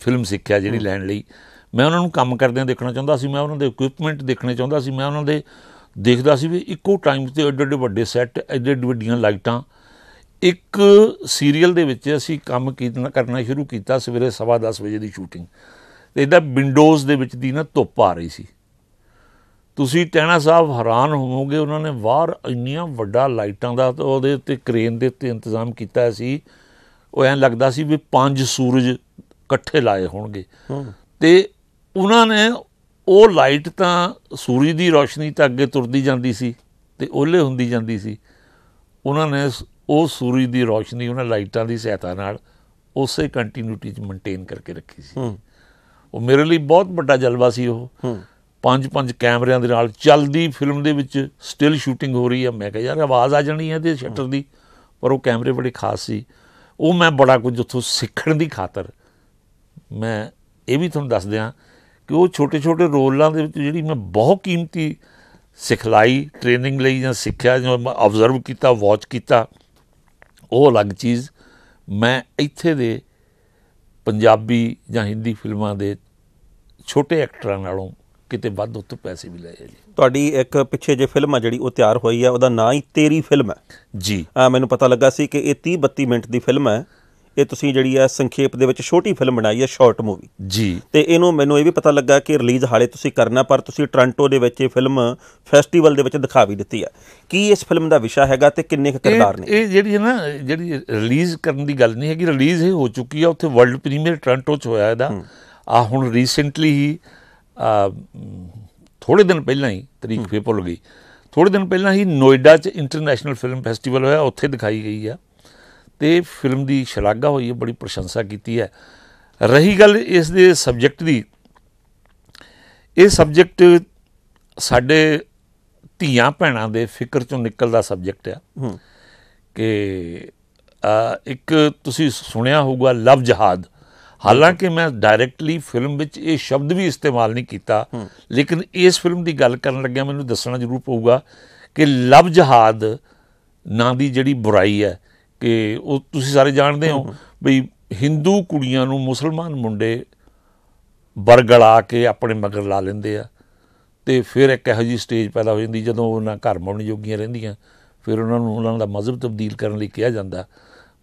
ਫਿਲਮ ਸਿੱਖਿਆ ਜਿਹੜੀ ਲੈਣ ਲਈ ਮੈਂ ਉਹਨਾਂ ਨੂੰ ਕੰਮ ਕਰਦੇ ਦੇਖਣਾ ਚਾਹੁੰਦਾ ਸੀ ਮੈਂ ਉਹਨਾਂ ਦੇ ਇਕਵਿਪਮੈਂਟ ਦੇਖਣੇ ਚਾਹੁੰਦਾ ਸੀ ਮੈਂ ਉਹਨਾਂ ਦੇ ਦੇਖਦਾ ਸੀ ਵੀ ਇੱਕੋ ਟਾਈਮ ਤੇ ਐਡੇ ਐਡੇ ਵੱਡੇ ਸੈੱਟ ਐਡੇ ਐਡੇ ਵੱਡੀਆਂ ਲਾਈਟਾਂ ਇੱਕ ਸੀਰੀਅਲ ਦੇ ਵਿੱਚ ਅਸੀਂ ਕੰਮ ਕਰਨਾ ਸ਼ੁਰੂ ਕੀਤਾ ਸਵੇਰੇ 10:30 ਵਜੇ ਦੀ ਸ਼ੂਟਿੰਗ ਤੇ ਇਹਦਾ ਵਿੰਡੋਜ਼ ਦੇ ਵਿੱਚ ਦੀ ਨਾ ਧੁੱਪ ਆ ਰਹੀ ਸੀ ਤੁਸੀਂ ਟਹਿਣਾ ਸਾਹਿਬ ਹੈਰਾਨ ਹੋਵੋਗੇ ਉਹਨਾਂ ਨੇ ਬਾਹਰ ਇੰਨੀਆਂ ਵੱਡਾ ਲਾਈਟਾਂ ਦਾ ਤੇ ਉਹਦੇ ਉੱਤੇ ਕ੍ਰੇਨ ਦੇ ਉੱਤੇ ਇੰਤਜ਼ਾਮ ਕੀਤਾ ਸੀ ਉਹ ਐਂ ਲੱਗਦਾ ਸੀ ਵੀ ਪੰਜ ਸੂਰਜ ਇਕੱਠੇ ਲਾਏ ਹੋਣਗੇ ਤੇ ਉਹਨਾਂ ਨੇ ਉਹ ਲਾਈਟ ਤਾਂ ਸੂਰਜ ਦੀ ਰੋਸ਼ਨੀ ਤਾਂ ਅੱਗੇ ਤੁਰਦੀ ਜਾਂਦੀ ਸੀ ਤੇ ਓਲੇ ਹੁੰਦੀ ਜਾਂਦੀ ਸੀ ਉਹਨਾਂ ਨੇ ਉਹ ਸੂਰਜ ਦੀ ਰੋਸ਼ਨੀ ਉਹਨਾਂ ਲਾਈਟਾਂ ਦੀ ਸਹਾਇਤਾ ਨਾਲ ਉਸੇ ਕੰਟੀਨਿਊਟੀ 'ਚ ਮੇਨਟੇਨ ਕਰਕੇ ਰੱਖੀ ਸੀ ਉਹ ਮੇਰੇ ਲਈ ਬਹੁਤ ਵੱਡਾ ਜਲਵਾ ਸੀ ਉਹ ਪੰਜ-ਪੰਜ ਕੈਮਰਿਆਂ ਦੇ ਨਾਲ ਚੱਲਦੀ ਫਿਲਮ ਦੇ ਵਿੱਚ ਸਟਿਲ ਸ਼ੂਟਿੰਗ ਹੋ ਰਹੀ ਹੈ ਮੈਂ ਕਿਹਾ ਯਾਰ ਆਵਾਜ਼ ਆ ਜਾਣੀ ਹੈ ਤੇ ਸ਼ਟਰ ਦੀ ਪਰ ਉਹ ਕੈਮਰੇ ਬੜੇ ਖਾਸ ਸੀ ਉਹ ਮੈਂ ਬੜਾ ਕੁਝ ਉੱਥੋਂ ਸਿੱਖਣ ਦੀ ਖਾਤਰ ਮੈਂ ਇਹ ਵੀ ਤੁਹਾਨੂੰ ਦੱਸ ਦਿਆਂ ਕਿ ਉਹ ਛੋਟੇ-ਛੋਟੇ ਰੋਲਾਂ ਦੇ ਵਿੱਚ ਜਿਹੜੀ ਮੈਂ ਬਹੁਤ ਕੀਮਤੀ ਸਿਖਲਾਈ ਟ੍ਰੇਨਿੰਗ ਲਈ ਜਾਂ ਸਿੱਖਿਆ ਜਾਂ ਆਬਜ਼ਰਵ ਕੀਤਾ ਵਾਚ ਕੀਤਾ ਉਹ ਅਲੱਗ ਚੀਜ਼ ਮੈਂ ਇੱਥੇ ਦੇ ਪੰਜਾਬੀ ਜਾਂ ਹਿੰਦੀ ਫਿਲਮਾਂ ਦੇ ਛੋਟੇ ਐਕਟਰਾਂ ਨਾਲੋਂ ਕਿਤੇ ਵੱਧ ਉੱਤ ਪੈਸੇ ਵੀ ਲਏ ਜੀ ਤੁਹਾਡੀ ਇੱਕ ਪਿੱਛੇ ਜੇ ਫਿਲਮ ਆ ਜਿਹੜੀ ਉਹ ਤਿਆਰ ਹੋਈ ਆ ਉਹਦਾ ਨਾਂ ਹੀ ਤੇਰੀ ਫਿਲਮ ਹੈ ਜੀ ਆ ਮੈਨੂੰ ਪਤਾ ਲੱਗਾ ਸੀ ਕਿ ਇਹ 30 32 ਮਿੰਟ ਦੀ ਫਿਲਮ ਹੈ ਇਹ ਤੁਸੀਂ ਜਿਹੜੀ ਆ ਸੰਖੇਪ ਦੇ ਵਿੱਚ ਛੋਟੀ ਫਿਲਮ ਬਣਾਈ ਆ ਸ਼ਾਰਟ ਮੂਵੀ ਜੀ ਤੇ ਇਹਨੂੰ ਮੈਨੂੰ ਇਹ ਵੀ ਪਤਾ ਲੱਗਾ ਕਿ ਰਿਲੀਜ਼ ਹਾਲੇ ਤੁਸੀਂ ਕਰਨਾ ਪਰ ਤੁਸੀਂ ਟ੍ਰਾਂਟੋ ਦੇ ਵਿੱਚ ਇਹ ਫਿਲਮ ਫੈਸਟੀਵਲ ਦੇ ਵਿੱਚ ਦਿਖਾ ਵੀ ਦਿੱਤੀ ਆ ਕੀ ਇਸ ਫਿਲਮ ਦਾ ਵਿਸ਼ਾ ਹੈਗਾ ਤੇ ਕਿੰਨੇ ਕੁ ਕਿਰਦਾਰ ਨੇ ਇਹ ਜਿਹੜੀ ਹੈ ਨਾ ਜਿਹੜੀ ਰਿਲੀਜ਼ ਕਰਨ ਦੀ ਗੱਲ ਨਹੀਂ ਹੈਗੀ ਰਿਲੀਜ਼ ਇਹ ਹੋ ਚੁੱਕੀ ਆ ਉੱਥੇ ਵਰਲਡ ਪ੍ਰੀਮੀਅਰ ਟ੍ਰਾਂਟੋ 'ਚ ਹੋਇਆ ਇਹਦਾ ਆ ਹੁਣ ਰੀਸੈਂਟਲੀ ਹੀ ਥੋੜੇ ਦਿਨ ਪਹਿਲਾਂ ਹੀ ਤਰੀਕ ਫੇਰ ਭੁੱਲ ਗਈ ਥੋੜੇ ਦਿਨ ਪਹਿਲਾਂ ਹੀ ਨੋਇਡਾ 'ਚ ਇੰਟਰਨੈਸ਼ਨਲ ਫਿਲਮ ਫੈਸਟੀਵਲ ਹੋਇਆ ਉੱਥੇ ਦਿਖਾਈ ਗਈ ਆ ਤੇ ਫਿਲਮ ਦੀ ਸ਼ਲਾਘਾ ਹੋਈ ਹੈ ਬੜੀ ਪ੍ਰਸ਼ੰਸਾ ਕੀਤੀ ਹੈ ਰਹੀ ਗੱਲ ਇਸ ਦੇ ਸਬਜੈਕਟ ਦੀ ਇਹ ਸਬਜੈਕਟ ਸਾਡੇ ਧੀਆਂ ਭੈਣਾਂ ਦੇ ਫਿਕਰ ਚੋਂ ਨਿਕਲਦਾ ਸਬਜੈਕਟ ਆ ਕਿ ਇੱਕ ਤੁਸੀਂ ਸੁਣਿਆ ਹੋਊਗਾ ਲਵ ਜਹਾਦ ਹਾਲਾਂਕਿ ਮੈਂ ਡਾਇਰੈਕਟਲੀ ਫਿਲਮ ਵਿੱਚ ਇਹ ਸ਼ਬਦ ਵੀ ਇਸਤੇਮਾਲ ਨਹੀਂ ਕੀਤਾ ਲੇਕਿਨ ਇਸ ਫਿਲਮ ਦੀ ਗੱਲ ਕਰਨ ਲੱਗਿਆ ਮੈਨੂੰ ਦੱਸਣਾ ਜ਼ਰੂਰ ਪਊਗਾ ਕਿ ਲਬ ਜਹਾਦ ਨਾਂ ਦੀ ਜਿਹੜੀ ਬੁਰਾਈ ਹੈ ਕਿ ਉਹ ਤੁਸੀਂ ਸਾਰੇ ਜਾਣਦੇ ਹੋ ਬਈ ਹਿੰਦੂ ਕੁੜੀਆਂ ਨੂੰ ਮੁਸਲਮਾਨ ਮੁੰਡੇ ਬਰਗਲਾ ਕੇ ਆਪਣੇ ਮਗਰ ਲਾ ਲੈਂਦੇ ਆ ਤੇ ਫਿਰ ਇੱਕ ਇਹੋ ਜੀ ਸਟੇਜ ਪੈਦਾ ਹੋ ਜਾਂਦੀ ਜਦੋਂ ਉਹਨਾਂ ਘਰ ਮੌਣ ਜੋਗੀਆਂ ਰਹਿੰਦੀਆਂ ਫਿਰ ਉਹਨਾਂ ਨੂੰ ਉਹਨਾਂ ਦਾ ਮਜ਼ਹਬ ਤਬਦੀਲ ਕਰਨ ਲਈ ਕਿਹਾ ਜਾਂਦਾ